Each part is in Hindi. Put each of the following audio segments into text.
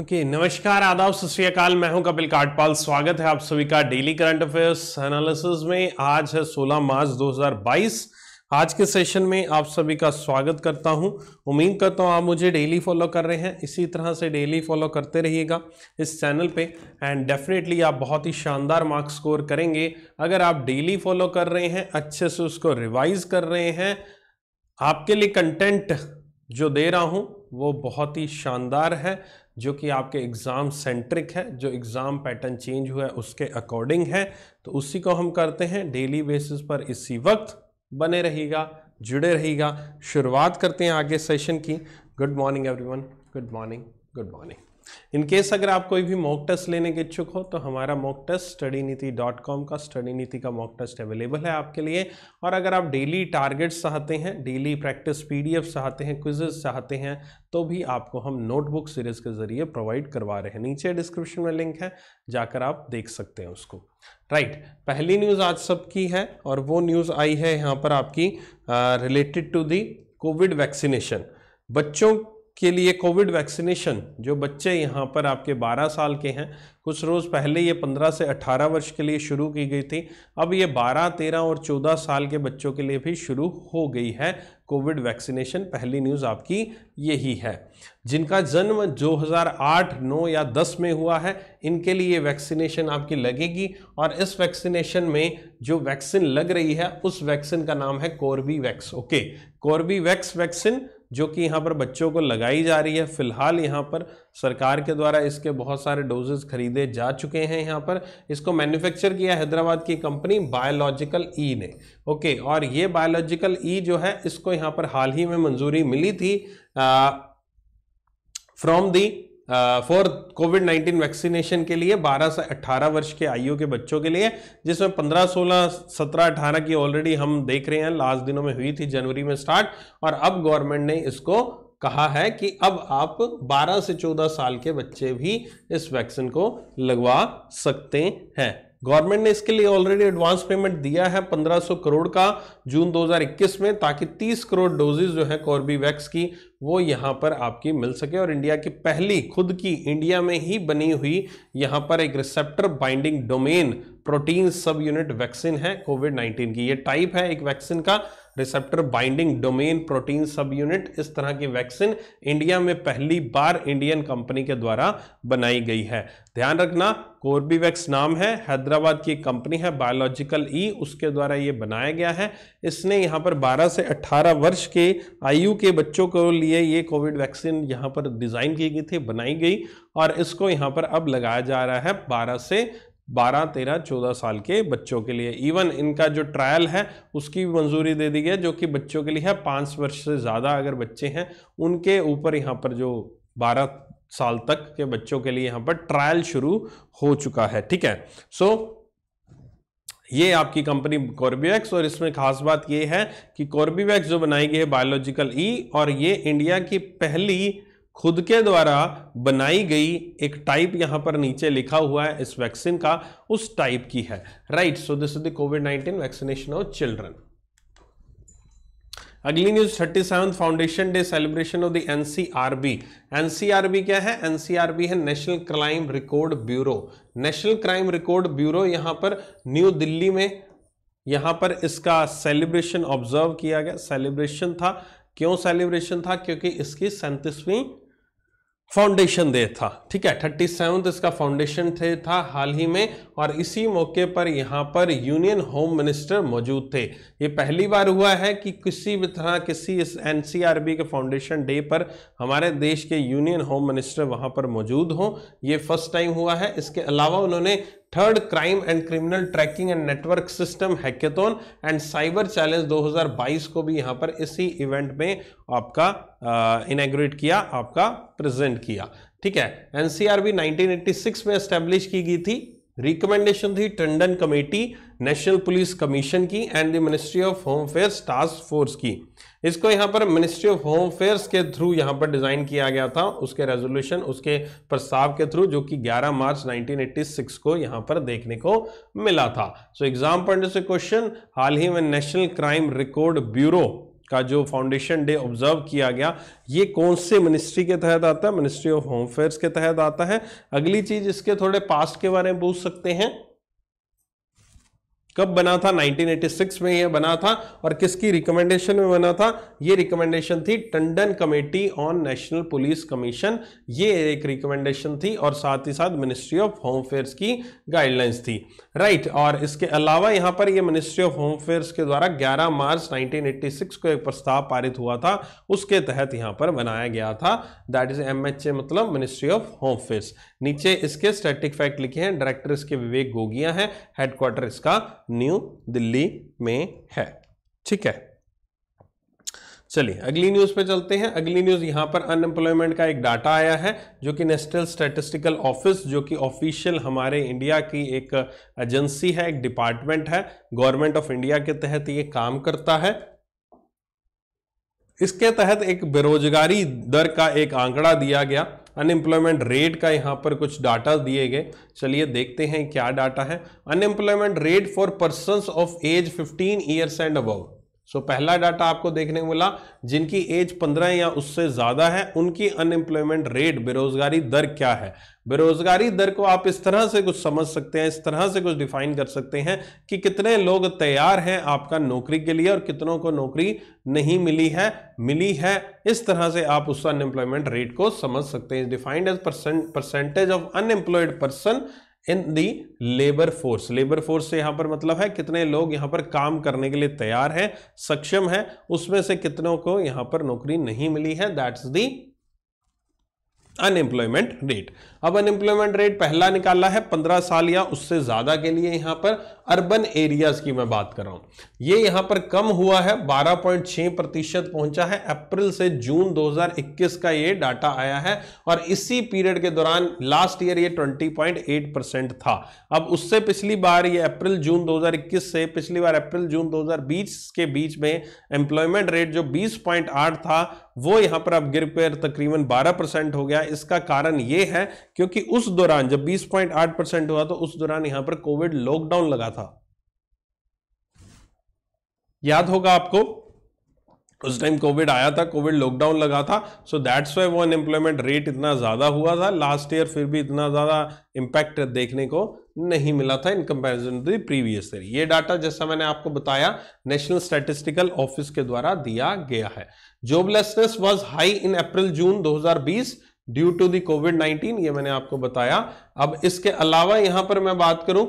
ओके okay, नमस्कार आदाब सत श्रीकाल मैं हूं कपिल काटपाल स्वागत है आप सभी का डेली करंट अफेयर्स एनालिसिस में आज है 16 मार्च 2022 आज के सेशन में आप सभी का स्वागत करता हूं उम्मीद करता हूं आप मुझे डेली फॉलो कर रहे हैं इसी तरह से डेली फॉलो करते रहिएगा इस चैनल पे एंड डेफिनेटली आप बहुत ही शानदार मार्क्स स्कोर करेंगे अगर आप डेली फॉलो कर रहे हैं अच्छे से उसको रिवाइज कर रहे हैं आपके लिए कंटेंट जो दे रहा हूँ वो बहुत ही शानदार है जो कि आपके एग्ज़ाम सेंट्रिक है जो एग्ज़ाम पैटर्न चेंज हुआ है उसके अकॉर्डिंग है तो उसी को हम करते हैं डेली बेसिस पर इसी वक्त बने रहेगा जुड़े रहेगा शुरुआत करते हैं आगे सेशन की good morning everyone good morning good morning in case अगर आप कोई भी मॉक टेस्ट लेने के इच्छुक हो तो हमारा mock test study Niti dot com का स्टडी नीति का मॉक टेस्ट अवेलेबल है आपके लिए और अगर आप डेली टारगेट्स चाहते हैं डेली प्रैक्टिस पीडीएफ चाहते हैं क्विजेज चाहते हैं तो भी आपको हम नोटबुक सीरीज़ के ज़रिए प्रोवाइड करवा रहे हैं नीचे डिस्क्रिप्शन में लिंक है जाकर आप देख सकते हैं उसको राइट right. पहली न्यूज़ आज सबकी है और वो न्यूज़ आई है यहाँ पर आपकी related to the COVID vaccination बच्चों के लिए कोविड वैक्सीनेशन जो बच्चे यहाँ पर आपके 12 साल के हैं कुछ रोज़ पहले ये 15 से 18 वर्ष के लिए शुरू की गई थी अब ये 12, 13 और 14 साल के बच्चों के लिए भी शुरू हो गई है कोविड वैक्सीनेशन पहली न्यूज़ आपकी यही है जिनका जन्म 2008, 9 या 10 में हुआ है इनके लिए वैक्सीनेशन आपकी लगेगी और इस वैक्सीनेशन में जो वैक्सीन लग रही है उस वैक्सीन का नाम है कोर्बीवैक्स ओके कोर्बीवैक्स वैक्सीन जो कि यहाँ पर बच्चों को लगाई जा रही है फिलहाल यहाँ पर सरकार के द्वारा इसके बहुत सारे डोजेस खरीदे जा चुके हैं यहाँ पर इसको मैन्युफैक्चर किया हैदराबाद की कंपनी बायोलॉजिकल ई ने ओके और ये बायोलॉजिकल ई e जो है इसको यहाँ पर हाल ही में मंजूरी मिली थी from the for COVID 19 vaccination के लिए 12 से 18 वर्ष के आयु के बच्चों के लिए जिसमें 15 16 17 18 की ऑलरेडी हम देख रहे हैं लास्ट दिनों में हुई थी जनवरी में स्टार्ट और अब गवर्नमेंट ने इसको कहा है कि अब आप 12 से 14 साल के बच्चे भी इस वैक्सीन को लगवा सकते हैं गवर्नमेंट ने इसके लिए ऑलरेडी एडवांस पेमेंट दिया है 1500 करोड़ का जून 2021 में ताकि 30 करोड़ डोजेज जो है कॉर्बीवैक्स की वो यहाँ पर आपकी मिल सके और इंडिया की पहली खुद की इंडिया में ही बनी हुई यहाँ पर एक receptor binding domain protein subunit vaccine है कोविड 19 की ये टाइप है एक वैक्सीन का receptor binding domain protein subunit इस तरह की वैक्सीन इंडिया में पहली बार इंडियन कंपनी के द्वारा बनाई गई है ध्यान रखना कोर्बीवैक्स नाम है हैदराबाद की कंपनी है बायोलॉजिकल ई उसके द्वारा ये बनाया गया है इसने यहाँ पर 12 से 18 वर्ष के आयु के बच्चों के लिए ये कोविड वैक्सीन यहाँ पर डिज़ाइन की गई थी बनाई गई और इसको यहाँ पर अब लगाया जा रहा है 12 से 12, 13, 14 साल के बच्चों के लिए इवन इनका जो ट्रायल है उसकी भी मंजूरी दे दी गई जो कि बच्चों के लिए है पाँच वर्ष से ज़्यादा अगर बच्चे हैं उनके ऊपर यहाँ पर जो 12 साल तक के बच्चों के लिए यहां पर ट्रायल शुरू हो चुका है ठीक है सो so, ये आपकी कंपनी कॉर्बीवैक्स और इसमें खास बात यह है कि कॉर्बीवैक्स जो बनाई गई है बायोलॉजिकल ई e और ये इंडिया की पहली खुद के द्वारा बनाई गई एक टाइप यहां पर नीचे लिखा हुआ है इस वैक्सीन का उस टाइप की है right so this is the COVID nineteen vaccination of children अगली news thirty seven foundation day celebration of the NCRB NCRB क्या है एनसीआरबी है national crime record bureau national crime record bureau यहाँ पर न्यू दिल्ली में यहाँ पर इसका सेलिब्रेशन ऑब्जर्व किया गया सेलिब्रेशन था क्यों सेलिब्रेशन था क्योंकि इसकी सैंतीसवीं फाउंडेशन डे था ठीक है थर्टी सेवन इसका फाउंडेशन डे था हाल ही में और इसी मौके पर यहाँ पर यूनियन होम मिनिस्टर मौजूद थे ये पहली बार हुआ है कि किसी भी तरह किसी इस एन के फाउंडेशन डे पर हमारे देश के यूनियन होम मिनिस्टर वहाँ पर मौजूद हों ये फर्स्ट टाइम हुआ है इसके अलावा उन्होंने third crime and criminal tracking and network system hackathon and cyber challenge 2022 को भी यहां पर इसी इवेंट में आपका इनाग्रेट किया आपका प्रेजेंट किया ठीक है एनसीआरबी 1986 में एस्टेब्लिश की गई थी रिकमेंडेशन थी Tandon committee national police commission की and the ministry of home affair task force की इसको यहाँ पर मिनिस्ट्री ऑफ होम अफेयर्स के थ्रू यहाँ पर डिज़ाइन किया गया था उसके रेजोल्यूशन उसके प्रस्ताव के थ्रू जो कि 11 मार्च 1986 को यहाँ पर देखने को मिला था सो एग्जाम पॉइंट से क्वेश्चन हाल ही में नेशनल क्राइम रिकॉर्ड ब्यूरो का जो फाउंडेशन डे ऑब्जर्व किया गया ये कौन से मिनिस्ट्री के तहत आता है मिनिस्ट्री ऑफ होम अफेयर्स के तहत आता है अगली चीज इसके थोड़े पास्ट के बारे में पूछ सकते हैं कब बना था 1986 में यह बना था और किसकी रिकमेंडेशन में बना था ये रिकमेंडेशन थी Tandon committee on national police commission ये एक रिकमेंडेशन थी और साथ ही साथ मिनिस्ट्री ऑफ होम अफेयर्स की गाइडलाइंस थी राइट और इसके अलावा यहाँ पर यह मिनिस्ट्री ऑफ होम अफेयर्स के द्वारा 11 मार्च 1986 को एक प्रस्ताव पारित हुआ था उसके तहत यहाँ पर बनाया गया था दैट इज एम मतलब मिनिस्ट्री ऑफ होम अफेयर्स नीचे इसके स्टेटिक फैक्ट लिखे हैं डायरेक्टर इसके विवेक गोगिया है हेडक्वार्टर इसका न्यू दिल्ली में है ठीक है चलिए अगली न्यूज पे चलते हैं अगली न्यूज यहां पर अनएम्प्लॉयमेंट का एक डाटा आया है जो कि नेशनल स्टैटिस्टिकल ऑफिस जो कि ऑफिशियल हमारे इंडिया की एक एजेंसी है एक डिपार्टमेंट है गवर्नमेंट ऑफ इंडिया के तहत ये काम करता है इसके तहत एक बेरोजगारी दर का एक आंकड़ा दिया गया अनएम्प्लॉयमेंट रेट का यहाँ पर कुछ डाटा दिए गए चलिए देखते हैं क्या डाटा है unemployment rate for person of age 15 years and above so so, पहला डाटा आपको देखने को मिला जिनकी एज 15 या उससे ज़्यादा है उनकी अनएम्प्लॉयमेंट रेट बेरोजगारी दर क्या है बेरोजगारी दर को आप इस तरह से कुछ समझ सकते हैं इस तरह से कुछ डिफाइन कर सकते हैं कि कितने लोग तैयार हैं आपका नौकरी के लिए और कितनों को नौकरी नहीं मिली है मिली है इस तरह से आप उस अनएम्प्लॉयमेंट रेट को समझ सकते हैं defined as percentage of unemployed person in the labour force labour force से यहाँ पर मतलब है कितने लोग यहाँ पर काम करने के लिए तैयार हैं सक्षम हैं उसमें से कितनों को यहाँ पर नौकरी नहीं मिली है दैट्स दी अनएम्प्लॉयमेंट रेट अब अनएम्प्लॉयमेंट रेट पहला निकाला है पंद्रह साल या उससे ज़्यादा के लिए यहाँ पर अर्बन एरियाज की मैं बात कर रहा हूँ ये यहाँ पर कम हुआ है 12.6 प्रतिशत पहुंचा है अप्रैल से जून 2021 का ये डाटा आया है और इसी पीरियड के दौरान लास्ट ईयर ये 20.8 परसेंट था अब उससे पिछली बार ये अप्रैल जून 2021 से पिछली बार अप्रैल जून 2020 के बीच में एम्प्लॉयमेंट रेट जो 20.8 था वो यहां पर अब गिर कर तकरीबन 12 परसेंट हो गया इसका कारण ये है क्योंकि उस दौरान जब 20.8 परसेंट हुआ तो उस दौरान यहां पर कोविड लॉकडाउन लगा था याद होगा आपको उस टाइम कोविड आया था कोविड लॉकडाउन लगा था सो दैट्स वाई वो अनएम्प्लॉयमेंट रेट इतना ज़्यादा हुआ था लास्ट ईयर फिर भी इतना ज़्यादा इंपैक्ट देखने को नहीं मिला था in comparison to previous year ये डाटा जैसा मैंने आपको बताया नेशनल स्टैटिस्टिकल ऑफिस के द्वारा दिया गया है joblessness was high in April June 2020 due to the Covid 19 ये मैंने आपको बताया अब इसके अलावा यहां पर मैं बात करूं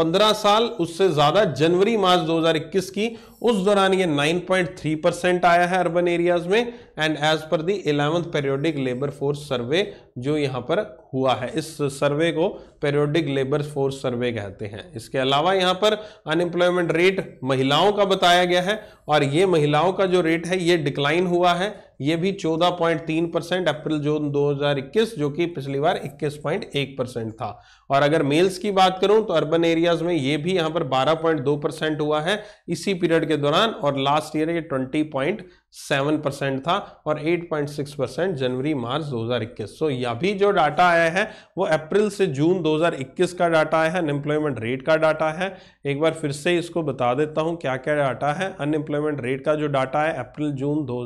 15 साल उससे ज्यादा जनवरी मार्च 2021 की उस दौरान ये 9.3 परसेंट आया है अर्बन एरियाज में and as per the eleventh periodic labour force survey जो यहाँ पर हुआ है इस सर्वे को पेरियोडिक लेबर फोर्स सर्वे कहते हैं इसके अलावा यहाँ पर अनएम्प्लॉयमेंट रेट महिलाओं का बताया गया है और ये महिलाओं का जो रेट है ये डिक्लाइन हुआ है ये भी 14.3 परसेंट अप्रैल जून 2021 जो कि पिछली बार 21.1 परसेंट था और अगर मेल्स की बात करूं तो अर्बन एरियाज में ये भी यहां पर 12.2 परसेंट हुआ है इसी पीरियड के दौरान और लास्ट ईयर ये 20.7 परसेंट था और 8.6 परसेंट जनवरी मार्च 2021 हजार सो यह भी जो डाटा आया है वो अप्रैल से जून 2021 का डाटा आया है अनएम्प्लॉयमेंट रेट का डाटा है एक बार फिर से इसको बता देता हूँ क्या क्या डाटा है अनएम्प्लॉयमेंट रेट का जो डाटा है अप्रैल जून दो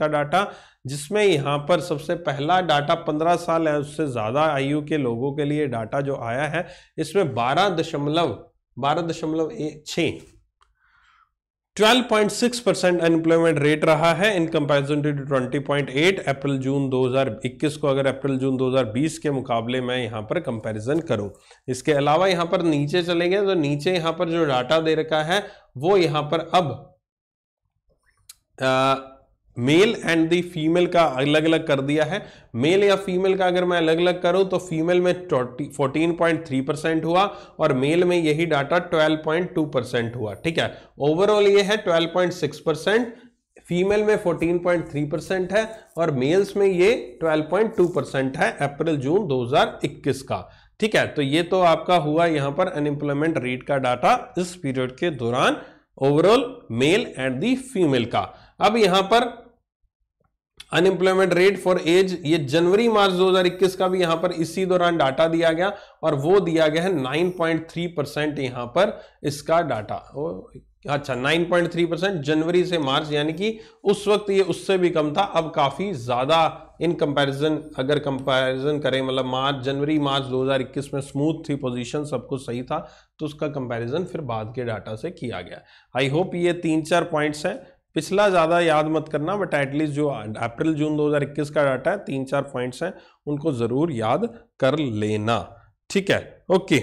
का डाटा जिसमें यहाँ पर सबसे पहला डाटा 15 साल है उससे ज़्यादा आयु के लोगों के लिए डाटा जो आया है इसमें बारह दशमलव बारह दशमलव छः 12.6 परसेंट अनएम्प्लॉयमेंट रेट रहा है इन कंपैरिजन टू 20.8 अप्रैल जून 2021 को अगर अप्रैल जून 2020 के मुकाबले में यहां पर कंपैरिजन करूं इसके अलावा यहां पर नीचे चलेंगे तो नीचे यहां पर जो डाटा दे रखा है वो यहां पर अब आ, मेल एंड द फीमेल का अलग अलग कर दिया है मेल या फीमेल का अगर मैं अलग अलग करूं तो फीमेल में 14.3 परसेंट हुआ और मेल में यही डाटा 12.2 परसेंट हुआ ठीक है ओवरऑल ये है 12.6 परसेंट फीमेल में 14.3 परसेंट है और मेल्स में ये 12.2 परसेंट है अप्रैल जून 2021 का ठीक है तो ये तो आपका हुआ यहां पर अनएम्प्लॉयमेंट रेट का डाटा इस पीरियड के दौरान overall male and the female का अब यहां पर अनएम्प्लॉयमेंट रेट फॉर एज ये जनवरी मार्च 2021 का भी यहां पर इसी दौरान डाटा दिया गया और वो दिया गया है 9.3 परसेंट यहां पर इसका डाटा अच्छा 9.3 परसेंट जनवरी से मार्च यानी कि उस वक्त ये उससे भी कम था अब काफ़ी ज़्यादा इन कंपैरिजन अगर कंपैरिजन करें मतलब मार्च जनवरी मार्च 2021 में स्मूथ थी पोजीशन सब कुछ सही था तो उसका कंपैरिजन फिर बाद के डाटा से किया गया आई होप ये तीन चार पॉइंट्स हैं पिछला ज़्यादा याद मत करना बट एटलीस्ट जो अप्रैल जून 2021 का डाटा है तीन चार पॉइंट्स हैं उनको ज़रूर याद कर लेना ठीक है ओके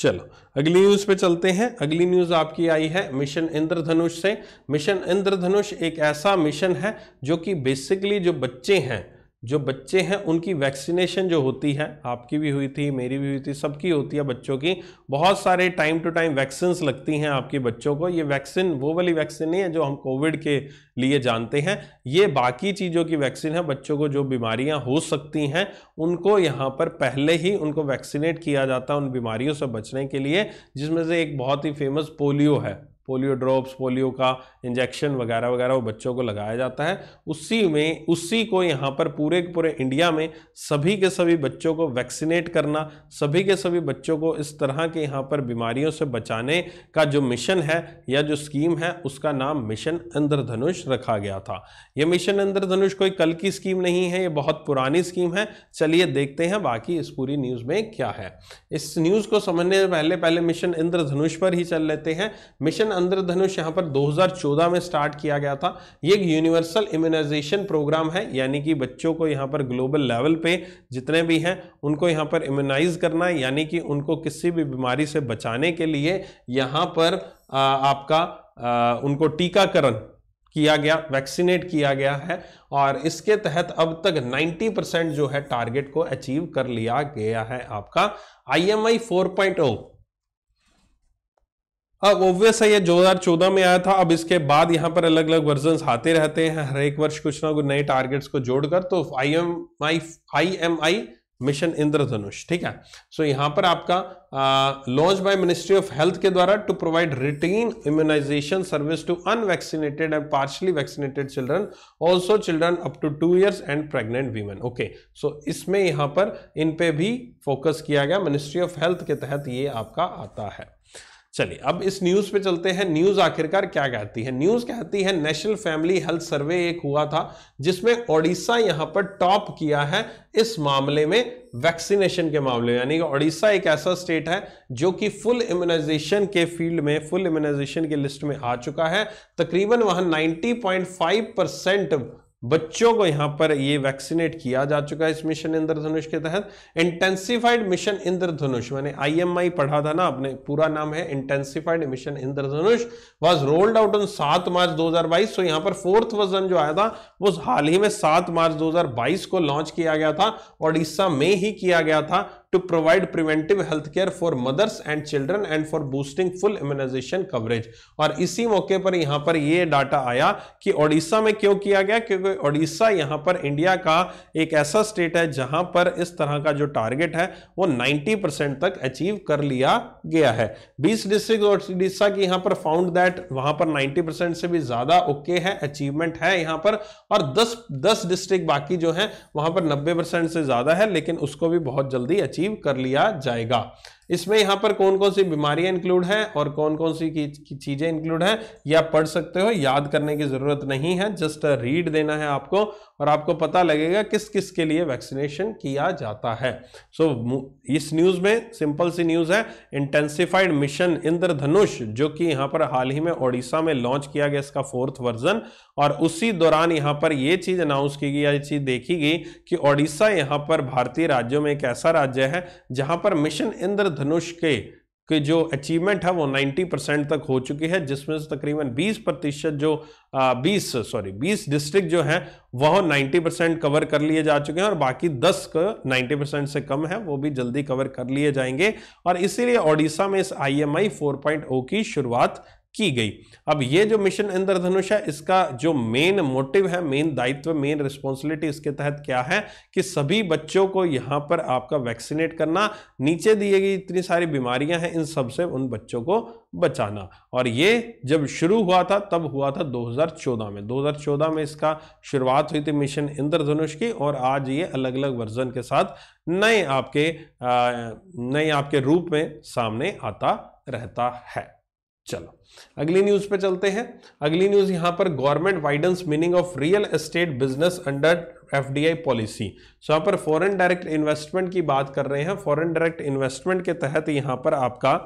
चलो अगली न्यूज पे चलते हैं अगली न्यूज आपकी आई है मिशन इंद्रधनुष से मिशन इंद्रधनुष एक ऐसा मिशन है जो कि बेसिकली जो बच्चे हैं जो बच्चे हैं उनकी वैक्सीनेशन जो होती है आपकी भी हुई थी मेरी भी हुई थी सबकी होती है बच्चों की बहुत सारे टाइम टू टाइम वैक्सीन लगती हैं आपके बच्चों को ये वैक्सीन वो वाली वैक्सीन नहीं है जो हम कोविड के लिए जानते हैं ये बाकी चीज़ों की वैक्सीन है बच्चों को जो बीमारियां हो सकती हैं उनको यहाँ पर पहले ही उनको वैक्सीनेट किया जाता है उन बीमारियों से बचने के लिए जिसमें से एक बहुत ही फेमस पोलियो है पोलियो ड्रॉप्स पोलियो का इंजेक्शन वगैरह वगैरह वो बच्चों को लगाया जाता है उसी में उसी को यहाँ पर पूरे के पूरे इंडिया में सभी के सभी बच्चों को वैक्सीनेट करना सभी के सभी बच्चों को इस तरह के यहाँ पर बीमारियों से बचाने का जो मिशन है या जो स्कीम है उसका नाम मिशन इंद्रधनुष रखा गया था ये मिशन इंद्रधनुष कोई कल की स्कीम नहीं है ये बहुत पुरानी स्कीम है चलिए देखते हैं बाकी इस पूरी न्यूज़ में क्या है इस न्यूज़ को समझने से पहले पहले मिशन इंद्रधनुष पर ही चल लेते हैं मिशन अंधधनुष यहाँ पर 2014 में स्टार्ट किया गया था ये एक यूनिवर्सल इम्यूनाइजेशन प्रोग्राम है यानी कि बच्चों को यहाँ पर ग्लोबल लेवल पे जितने भी हैं उनको यहाँ पर इम्यूनाइज करना है यानी कि उनको किसी भी बीमारी से बचाने के लिए यहाँ पर आ, आपका आ, उनको टीकाकरण किया गया वैक्सीनेट किया गया है और इसके तहत अब तक 90 परसेंट जो है टारगेट को अचीव कर लिया गया है आपका आई अब हाँ, ऑब्वियस है ये 2014 में आया था अब इसके बाद यहाँ पर अलग अलग वर्जन आते रहते हैं हर एक वर्ष कुछ ना कुछ नए टारगेट्स को जोड़कर तो I M I I M I mission Indradhanush ठीक है सो so, यहाँ पर आपका launch by ministry of health के द्वारा to provide routine immunisation service to unvaccinated and partially vaccinated children also children up to two years and pregnant women okay so इसमें यहाँ पर इन पे भी फोकस किया गया मिनिस्ट्री ऑफ हेल्थ के तहत ये आपका आता है चलिए अब इस न्यूज पे चलते हैं न्यूज आखिरकार क्या कहती है न्यूज कहती है नेशनल फैमिली हेल्थ सर्वे एक हुआ था जिसमें ओडिशा यहां पर टॉप किया है इस मामले में वैक्सीनेशन के मामले में यानी कि ओडिशा एक ऐसा स्टेट है जो कि फुल इम्यूनाइजेशन के फील्ड में फुल इम्यूनाइजेशन की लिस्ट में आ चुका है तकरीबन वहां 90.5 परसेंट बच्चों को यहां पर ये वैक्सीनेट किया जा चुका है इस मिशन इंद्रधनुष के तहत इंटेंसिफाइड मिशन इंद्रधनुष मैंने आईएमआई पढ़ा था ना अपने पूरा नाम है intensified mission Indradhanush was rolled out on सात मार्च 2022 तो यहां पर फोर्थ वर्जन जो आया था वो हाल ही में सात मार्च 2022 को लॉन्च किया गया था ओडिशा उड़ीसा में ही किया गया था to provide preventive health care for mothers and children and for boosting full immunisation coverage और इसी मौके पर यहाँ पर यह डाटा आया कि ओडिशा में क्यों किया गया क्योंकि ओडिशा यहाँ पर इंडिया का एक ऐसा स्टेट है जहां पर इस तरह का जो टारगेट है वो 90 परसेंट तक अचीव कर लिया गया है बीस डिस्ट्रिक्ट ओडिशा की यहाँ पर फाउंड दैट वहां पर नाइन्टी परसेंट से भी ज़्यादा ओके okay है अचीवमेंट है यहाँ पर और दस दस डिस्ट्रिक्ट बाकी जो है वहां पर नब्बे परसेंट से ज़्यादा है लेकिन उसको भी बहुत जल्दी अचीव अचीव कर लिया जाएगा इसमें यहाँ पर कौन कौन सी बीमारियां इंक्लूड हैं और कौन कौन सी की, की चीज़ें इंक्लूड हैं ये आप पढ़ सकते हो याद करने की ज़रूरत नहीं है जस्ट रीड देना है आपको और आपको पता लगेगा किस किस के लिए वैक्सीनेशन किया जाता है सो so, इस न्यूज़ में सिंपल सी न्यूज़ है इंटेंसिफाइड मिशन इंद्रधनुष जो कि यहाँ पर हाल ही में ओडिशा में लॉन्च किया गया इसका फोर्थ वर्जन और उसी दौरान यहाँ पर ये चीज़ अनाउंस की गई ये चीज़ देखी गई कि ओडिशा यहाँ पर भारतीय राज्यों में एक ऐसा राज्य है जहाँ पर मिशन इंद्र धनुष के कि जो अचीवमेंट है वो 90 परसेंट तक हो चुकी है जिसमें से तकरीबन 20 प्रतिशत जो आ, 20 सॉरी 20 डिस्ट्रिक्ट जो हैं वह 90 परसेंट कवर कर लिए जा चुके हैं और बाकी 10 का 90 परसेंट से कम है वो भी जल्दी कवर कर लिए जाएंगे और इसीलिए ओडिशा में इस आईएमआई 4.0 की शुरुआत की गई अब ये जो मिशन इंद्रधनुष है इसका जो मेन मोटिव है मेन दायित्व मेन रिस्पॉन्सिबिलिटी इसके तहत क्या है कि सभी बच्चों को यहाँ पर आपका वैक्सीनेट करना नीचे दी गई इतनी सारी बीमारियां हैं इन सबसे उन बच्चों को बचाना और ये जब शुरू हुआ था तब हुआ था 2014 में 2014 में इसका शुरुआत हुई थी मिशन इंद्रधनुष की और आज ये अलग अलग वर्जन के साथ नए आपके नए आपके रूप में सामने आता रहता है चलो अगली न्यूज पे चलते हैं अगली न्यूज यहां पर government widens meaning of real estate business under FDI policy so यहाँ पर फॉरेन डायरेक्ट इन्वेस्टमेंट की बात कर रहे हैं फॉरेन डायरेक्ट इन्वेस्टमेंट के तहत यहां पर आपका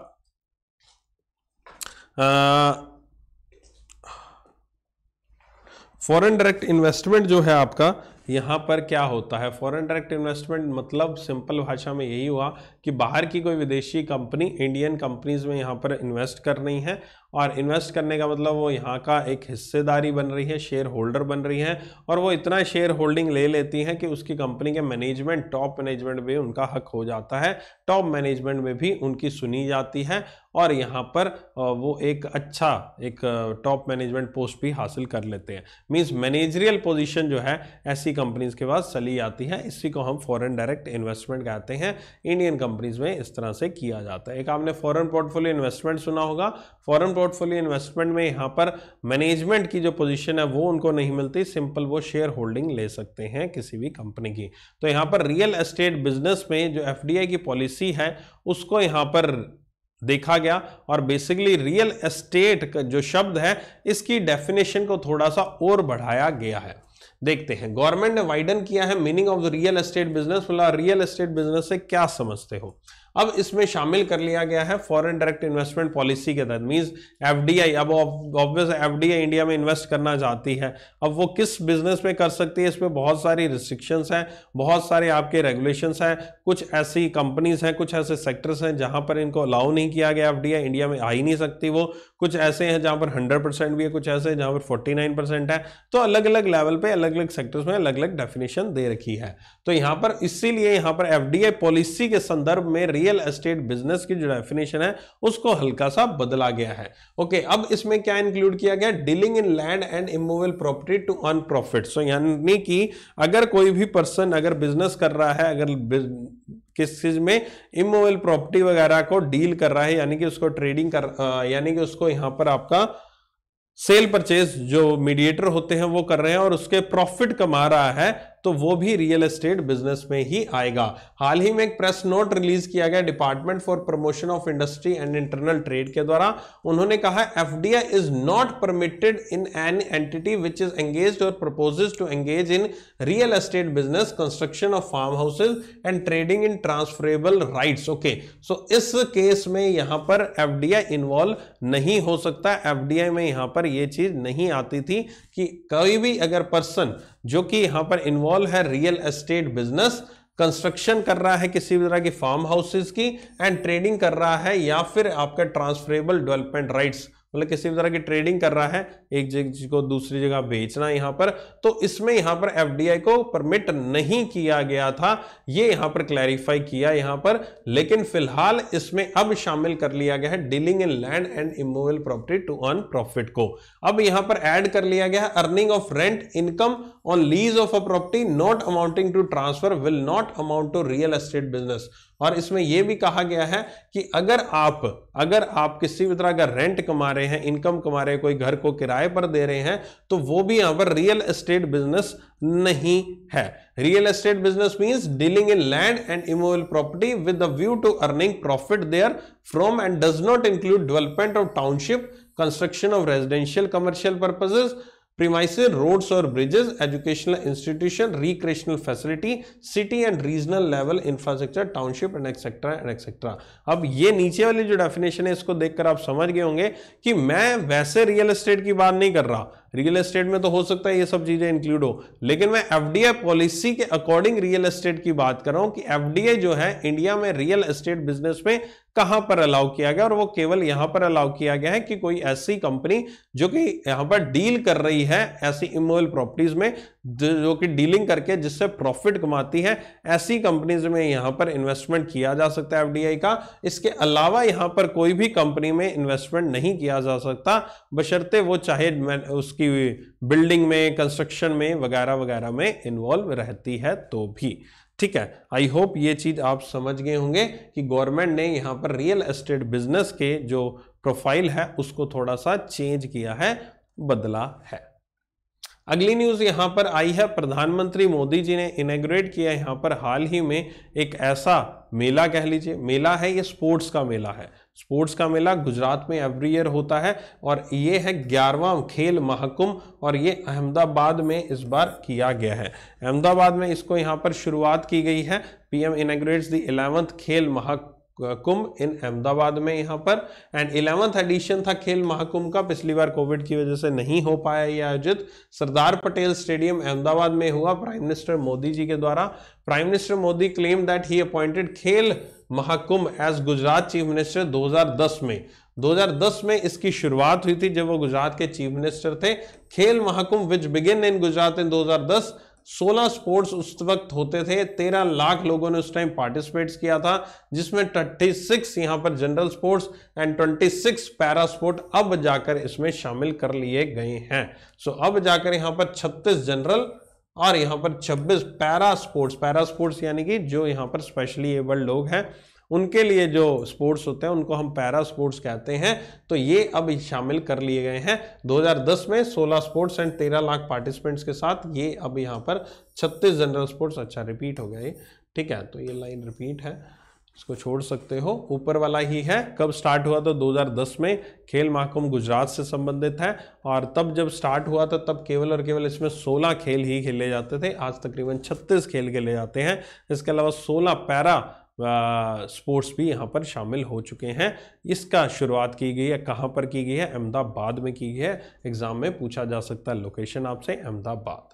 फॉरेन डायरेक्ट इन्वेस्टमेंट जो है आपका यहाँ पर क्या होता है फॉरेन डायरेक्ट इन्वेस्टमेंट मतलब सिंपल भाषा में यही हुआ कि बाहर की कोई विदेशी कंपनी इंडियन कंपनीज में यहाँ पर इन्वेस्ट कर रही है और इन्वेस्ट करने का मतलब वो यहाँ का एक हिस्सेदारी बन रही है शेयर होल्डर बन रही है और वो इतना शेयर होल्डिंग ले लेती हैं कि उसकी कंपनी के मैनेजमेंट टॉप मैनेजमेंट में उनका हक हो जाता है टॉप मैनेजमेंट में भी उनकी सुनी जाती है और यहाँ पर वो एक अच्छा एक टॉप मैनेजमेंट पोस्ट भी हासिल कर लेते हैं मीन्स मैनेजरियल पोजिशन जो है ऐसी कंपनीज के पास चली जाती है इसी को हम फॉरन डायरेक्ट इन्वेस्टमेंट कहते हैं इंडियन कंपनीज में इस तरह से किया जाता है एक आपने फॉरन पोर्टफोलियो इन्वेस्टमेंट सुना होगा फॉरन पोर्टफोलियो इन्वेस्टमेंट में यहाँ पर मैनेजमेंट की जो पोजीशन है वो उनको नहीं मिलती सिंपल वो शेयर होल्डिंग ले सकते हैं किसी भी कंपनी की तो यहाँ पर रियल एस्टेट बिजनेस में जो एफ की पॉलिसी है उसको यहाँ पर देखा गया और बेसिकली रियल एस्टेट का जो शब्द है इसकी डेफिनेशन को थोड़ा सा और बढ़ाया गया है देखते हैं गवर्नमेंट ने वाइडन किया है meaning of the real estate business मतलब रियल एस्टेट बिजनेस से क्या समझते हो अब इसमें शामिल कर लिया गया है फॉरेन डायरेक्ट इन्वेस्टमेंट पॉलिसी के तहत मीन्स एफ अब ऑब्वियस एफ इंडिया में इन्वेस्ट करना चाहती है अब वो किस बिजनेस में कर सकती है इसमें बहुत सारी रिस्ट्रिक्शंस हैं बहुत सारे आपके रेगुलेशंस हैं कुछ ऐसी कंपनीज हैं कुछ ऐसे सेक्टर्स हैं जहां पर इनको अलाउ नहीं किया गया एफ इंडिया में आ ही नहीं सकती वो कुछ ऐसे हैं जहां पर हंड्रेड परसेंट भी है कुछ ऐसे हैं जहां पर फोर्टी नाइन परसेंट है तो अलग अलग लेवल पे अलग अलग सेक्टर्स में अलग अलग डेफिनेशन दे रखी है तो यहां पर इसीलिए यहां पर एफ पॉलिसी के संदर्भ में रियल एस्टेट बिजनेस की जो डेफिनेशन है उसको हल्का सा बदला गया है ओके okay, अब इसमें क्या इंक्लूड किया गया dealing in land and immovable property to earn profit so यानी कि अगर कोई भी पर्सन अगर बिजनेस कर रहा है अगर किस चीज में इमोवेल प्रॉपर्टी वगैरह को डील कर रहा है यानी कि उसको ट्रेडिंग कर यानी कि उसको यहां पर आपका सेल परचेज जो मीडिएटर होते हैं वो कर रहे हैं और उसके प्रॉफिट कमा रहा है तो वो भी रियल एस्टेट बिजनेस में ही आएगा हाल ही में एक प्रेस नोट रिलीज किया गया department for promotion of industry and internal trade के द्वारा उन्होंने कहा F is not permitted in an entity which is engage और proposes to engage in real estate business construction of farm houses and trading in transferable rights okay so इस केस में यहां पर एफ इन्वॉल्व नहीं हो सकता एफ में यहां पर यह चीज नहीं आती थी कि कोई भी अगर पर्सन जो कि यहां पर इन्वॉल्व है रियल एस्टेट बिजनेस कंस्ट्रक्शन कर रहा है किसी भी तरह की फार्म हाउसेज की एंड ट्रेडिंग कर रहा है या फिर आपका ट्रांसफरेबल डेवलपमेंट राइट्स मतलब किसी भी तरह की ट्रेडिंग कर रहा है एक जगह को दूसरी जगह बेचना यहाँ पर तो इसमें यहां पर एफ को परमिट नहीं किया गया था ये यहाँ पर क्लैरिफाई किया यहाँ पर लेकिन फिलहाल इसमें अब शामिल कर लिया गया है dealing in land and immovable property to earn profit को अब यहां पर ऐड कर लिया गया है earning of rent income on lease of a property not amounting to transfer will not amount to real estate business और इसमें यह भी कहा गया है कि अगर आप अगर आप किसी भी तरह का रेंट कमा रहे हैं इनकम कमा रहे हैं कोई घर को किराए पर दे रहे हैं तो वो भी यहां पर रियल एस्टेट बिजनेस नहीं है real estate business means dealing in land and immovable property with view to earning profit therefrom and does not include development of township construction of residential commercial purposes premises, roads or bridges, educational institution, recreational facility, city and regional level infrastructure, township and etc and etc. अब ये नीचे वाली जो डेफिनेशन है इसको देखकर आप समझ गए होंगे कि मैं वैसे रियल एस्टेट की बात नहीं कर रहा रियल एस्टेट में तो हो सकता है ये सब चीजें इंक्लूड हो लेकिन मैं एफडीआई पॉलिसी के अकॉर्डिंग रियल एस्टेट की बात कर रहा हूं कि एफडीआई जो है इंडिया में रियल एस्टेट बिजनेस में कहां पर अलाउ किया गया और वो केवल यहां पर अलाउ किया गया है कि कोई ऐसी कंपनी जो कि यहां पर डील कर रही है ऐसी इमोबल प्रॉपर्टीज में जो कि डीलिंग करके जिससे प्रॉफिट कमाती है ऐसी कंपनीज में यहां पर इन्वेस्टमेंट किया जा सकता है एफडीआई का इसके अलावा यहां पर कोई भी कंपनी में इन्वेस्टमेंट नहीं किया जा सकता बशर्ते वो चाहे उसकी कि बिल्डिंग में कंस्ट्रक्शन में वगैरह वगैरह में इन्वॉल्व रहती है तो भी ठीक है आई होप ये चीज़ आप समझ गए होंगे कि गवर्नमेंट ने यहाँ पर रियल एस्टेट बिजनेस के जो प्रोफाइल है उसको थोड़ा सा चेंज किया है बदला है अगली न्यूज यहाँ पर आई है प्रधानमंत्री मोदी जी ने इनग्रेट किया यहाँ पर हाल ही में एक ऐसा मेला कह लीजिए मेला है ये स्पोर्ट्स का मेला है स्पोर्ट्स का मेला गुजरात में एवरी ईयर होता है और ये है ग्यारहवा खेल महाकुंभ और ये अहमदाबाद में इस बार किया गया है अहमदाबाद में इसको यहाँ पर शुरुआत की गई है पीएम इनग्रेट्स द इलेवंथ खेल महाकुंभ कुंभ इन अहमदाबाद में यहाँ पर एंड इलेवंथ एडिशन था खेल महाकुंभ का पिछली बार कोविड की वजह से नहीं हो पाया ये आयोजित सरदार पटेल स्टेडियम अहमदाबाद में हुआ प्राइम मिनिस्टर मोदी जी के द्वारा prime minister Modi claim that he appointed Khel Mahakumbh as Gujarat chief minister 2010 में 2010 में इसकी शुरुआत हुई थी जब वो गुजरात के चीफ मिनिस्टर थे Khel Mahakumbh which begin in Gujarat in 2010 16 sports उस वक्त होते थे 13 लाख लोगों ने उस टाइम पार्टिसिपेट किया था जिसमें 36 सिक्स यहाँ पर general sports and 26 para sport अब जाकर इसमें शामिल कर लिए गए हैं सो so, अब जाकर यहाँ पर 36 जनरल और यहाँ पर 26 पैरा स्पोर्ट्स पैरा स्पोर्ट्स यानी कि जो यहाँ पर स्पेशली एबल्ड लोग हैं उनके लिए जो स्पोर्ट्स होते हैं उनको हम पैरा स्पोर्ट्स कहते हैं तो ये अब शामिल कर लिए गए हैं 2010 में 16 स्पोर्ट्स एंड 13 लाख पार्टिसिपेंट्स के साथ ये अब यहाँ पर 36 जनरल स्पोर्ट्स अच्छा रिपीट हो गया ये ठीक है तो ये लाइन रिपीट है इसको छोड़ सकते हो ऊपर वाला ही है कब स्टार्ट हुआ तो 2010 में खेल महाकुंभ गुजरात से संबंधित है और तब जब स्टार्ट हुआ था तब केवल और केवल इसमें 16 खेल ही खेले जाते थे आज तकरीबन 36 खेल खेले जाते हैं इसके अलावा 16 पैरा स्पोर्ट्स भी यहाँ पर शामिल हो चुके हैं इसका शुरुआत की गई है कहाँ पर की गई है अहमदाबाद में की गई है एग्ज़ाम में पूछा जा सकता है लोकेशन आपसे अहमदाबाद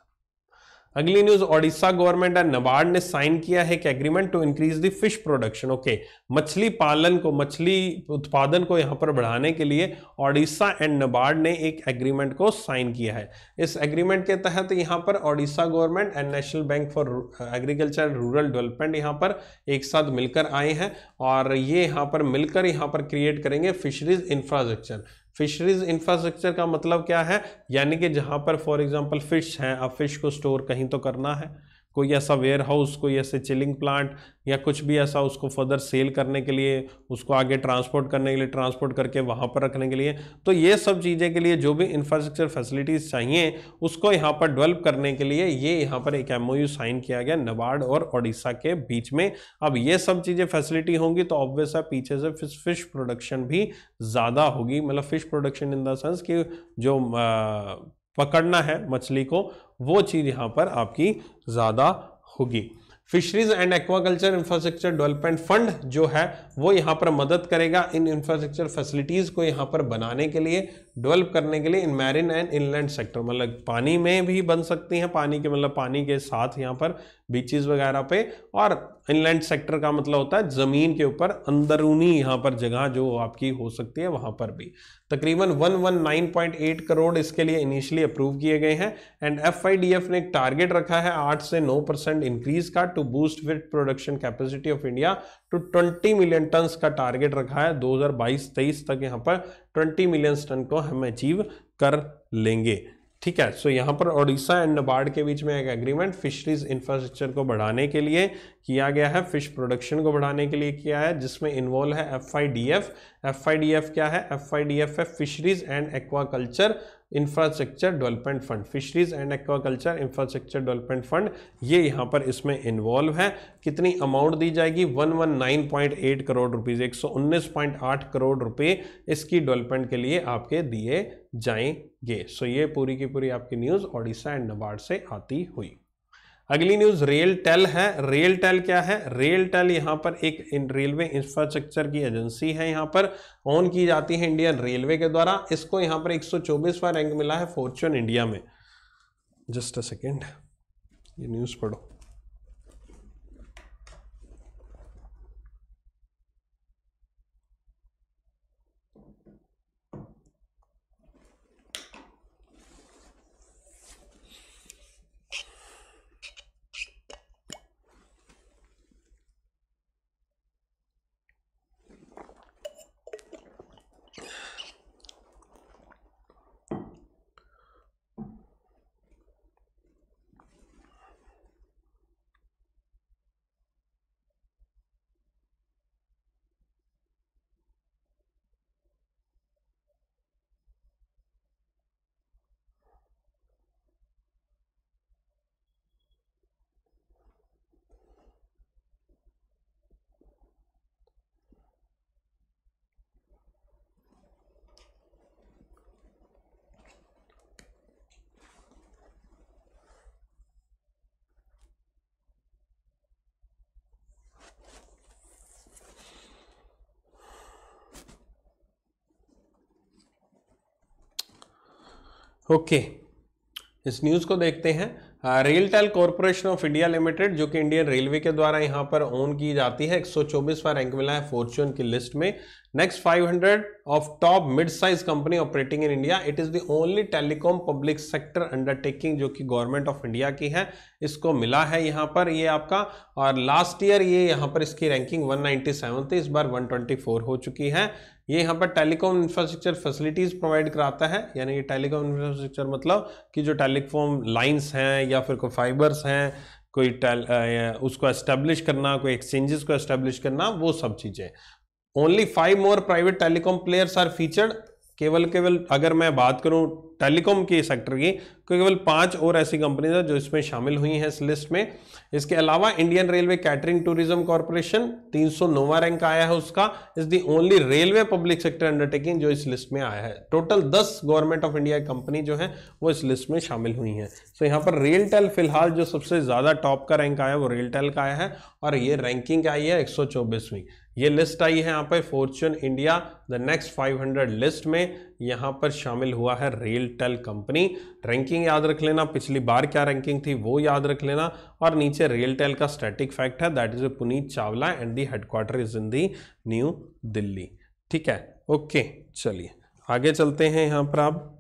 अगली news Odisha government and NABARD ने साइन किया है एक agreement to increase the fish production okay मछली पालन को मछली उत्पादन को यहाँ पर बढ़ाने के लिए ओडिशा एंड नबार्ड ने एक एग्रीमेंट को साइन किया है इस एग्रीमेंट के तहत यहाँ पर Odisha government and national bank for agriculture rural development यहाँ पर एक साथ मिलकर आए हैं और ये यहाँ पर मिलकर यहाँ पर क्रिएट करेंगे फिशरीज इंफ्रास्ट्रक्चर फिशरीज इंफ्रास्ट्रक्चर का मतलब क्या है यानी कि जहाँ पर फॉर एग्जांपल फिश हैं अब फिश को स्टोर कहीं तो करना है कोई ऐसा वेयर हाउस कोई ऐसे चिलिंग प्लांट या कुछ भी ऐसा उसको फर्दर सेल करने के लिए उसको आगे ट्रांसपोर्ट करने के लिए ट्रांसपोर्ट करके वहाँ पर रखने के लिए तो ये सब चीज़ें के लिए जो भी इंफ्रास्ट्रक्चर फैसिलिटीज़ चाहिए उसको यहाँ पर डेवलप करने के लिए ये यहाँ पर एक एम साइन किया गया नबार्ड और ओडिशा के बीच में अब ये सब चीज़ें फैसिलिटी होंगी तो ऑब्वियस है पीछे से फिश फिश प्रोडक्शन भी ज़्यादा होगी मतलब fish production in the sense कि जो पकड़ना है मछली को वो चीज़ यहाँ पर आपकी ज़्यादा होगी fisheries and aquaculture infrastructure development fund जो है वो यहाँ पर मदद करेगा इन इंफ्रास्ट्रक्चर फैसिलिटीज़ को यहाँ पर बनाने के लिए डेवलप करने के लिए in marine and inland sector मतलब पानी में भी बन सकती हैं पानी के मतलब पानी के साथ यहाँ पर बीचेस वगैरह पे और इनलैंड सेक्टर का मतलब होता है ज़मीन के ऊपर अंदरूनी यहाँ पर जगह जो आपकी हो सकती है वहाँ पर भी तकरीबन 119.8 करोड़ इसके लिए इनिशियली अप्रूव किए गए हैं एंड एफ ने एक टारगेट रखा है 8 से 9 परसेंट इंक्रीज का to boost with production capacity of India to 20 million tonne का टारगेट रखा है 2022-23 तक यहाँ पर 20 मिलियन टन को हम अचीव कर लेंगे ठीक है सो यहाँ पर ओडिशा एंड नबार्ड के बीच में एक एग्रीमेंट फिशरीज इंफ्रास्ट्रक्चर को बढ़ाने के लिए किया गया है फिश प्रोडक्शन को बढ़ाने के लिए किया है जिसमें इन्वॉल्व है F I D F F I D F क्या है एफ आई डी एफ है fisheries and aquaculture infrastructure development fund fisheries and aquaculture infrastructure development fund ये यहाँ पर इसमें इन्वॉल्व है कितनी अमाउंट दी जाएगी 119.8 करोड़ रुपीज़ 119.8 करोड़ रुपए इसकी डेवलपमेंट के लिए आपके दिए जाएंगे ये सो ये पूरी की पूरी आपकी न्यूज़ ओडिशा एंड नबार्ड से आती हुई अगली न्यूज़ रेल टेल है रेल टेल क्या है रेल टेल यहाँ पर एक इन रेलवे इंफ्रास्ट्रक्चर की एजेंसी है यहाँ पर ऑन की जाती है इंडियन रेलवे के द्वारा इसको यहाँ पर 124वां रैंक मिला है फॉर्च्यून इंडिया में जस्ट अ सेकेंड ये न्यूज़ पढ़ो ओके इस न्यूज़ को देखते हैं RailTel corporation of India limited जो कि इंडियन रेलवे के द्वारा यहाँ पर ओन की जाती है 124वां रैंक मिला है फॉर्च्यून की लिस्ट में next 500 of top mid size company operating in India it is the only telecom public sector undertaking जो कि गवर्नमेंट ऑफ इंडिया की है इसको मिला है यहाँ पर ये आपका और लास्ट ईयर ये यहाँ पर इसकी रैंकिंग 197 थी इस बार 124 हो चुकी है ये यहाँ पर टेलीकॉम इंफ्रास्ट्रक्चर फैसिलिटीज प्रोवाइड कराता है यानी कि टेलीकॉम इंफ्रास्ट्रक्चर मतलब कि जो टेलीकॉम लाइंस हैं या फिर कोई फाइबर्स हैं कोई उसको एस्टेब्लिश करना कोई एक्सचेंजेस को एस्टेब्लिश करना वो सब चीज़ें only five more private telecom players are featured केवल केवल अगर मैं बात करूं टेलीकॉम के सेक्टर की तो केवल पांच और ऐसी कंपनीज हैं जो इसमें शामिल हुई हैं इस लिस्ट में इसके अलावा Indian railway catering tourism corporation तीन सौ नोवा रैंक आया है उसका is the only railway public sector undertaking जो इस लिस्ट में आया है टोटल दस गवर्नमेंट ऑफ इंडिया कंपनी जो है वो इस लिस्ट में शामिल हुई हैं सो यहाँ पर रेलटेल फिलहाल जो सबसे ज़्यादा टॉप का रैंक आया है वो रेलटेल का आया है और ये रैंकिंग आई है एक सौ ये लिस्ट आई है यहाँ पर Fortune India the next 500 list में यहाँ पर शामिल हुआ है रेलटेल कंपनी रैंकिंग याद रख लेना पिछली बार क्या रैंकिंग थी वो याद रख लेना और नीचे रेलटेल का स्टैटिक फैक्ट है that is Puneet Chawla and the headquarter is in the new Delhi ठीक है ओके चलिए आगे चलते हैं यहाँ पर आप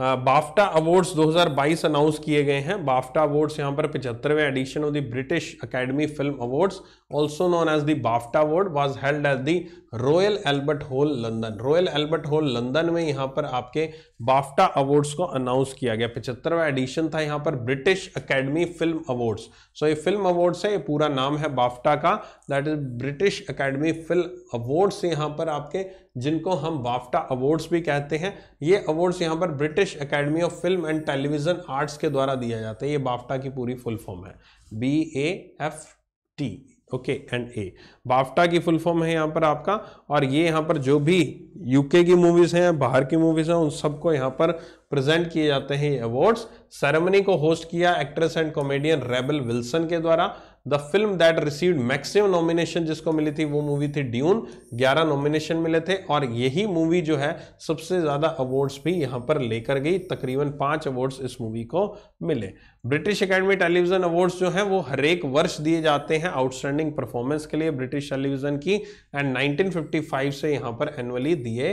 बाफ्टा अवार्ड्स 2022 अनाउंस किए गए हैं बाफ्टा अवार्ड्स यहाँ पर पिछहत्तरवें edition of the British academy film awards also known as the BAFTA award was held at the Royal Albert Hall London Royal Albert Hall London में यहाँ पर आपके बाफ्टा अवार्ड्स को अनाउंस किया गया पचहत्तरवा एडिशन था यहाँ पर British academy film awards so ये फिल्म अवार्ड्स है ये पूरा नाम है बाफ्टा का that is British academy film awards यहाँ पर आपके जिनको हम बाफ्टा अवार्ड्स भी कहते हैं ये अवार्ड्स यहाँ पर British academy of film and television arts के द्वारा दिया जाता है ये बाफ्टा की पूरी फुल फॉर्म है B A F T okay and A BAFTA की फुल फॉर्म है यहाँ पर आपका और ये यहाँ पर जो भी यूके की मूवीज़ हैं बाहर की मूवीज़ हैं उन सबको यहाँ पर प्रेजेंट किए जाते हैं ये अवार्ड्स सेरेमनी को होस्ट किया actress and comedian Rebel Wilson के द्वारा the film that receive maximum nomination जिसको मिली थी वो मूवी थी ड्यून 11 नॉमिनेशन मिले थे और यही मूवी जो है सबसे ज़्यादा अवार्ड्स भी यहाँ पर लेकर गई तकरीबन पांच अवार्ड्स इस मूवी को मिले ब्रिटिश एकेडमी टेलीविजन अवार्ड्स जो हैं वो हर एक वर्ष दिए जाते हैं आउटस्टैंडिंग परफॉर्मेंस के लिए ब्रिटिश टेलीविजन की एंड 1955 से यहाँ पर एनुअली दिए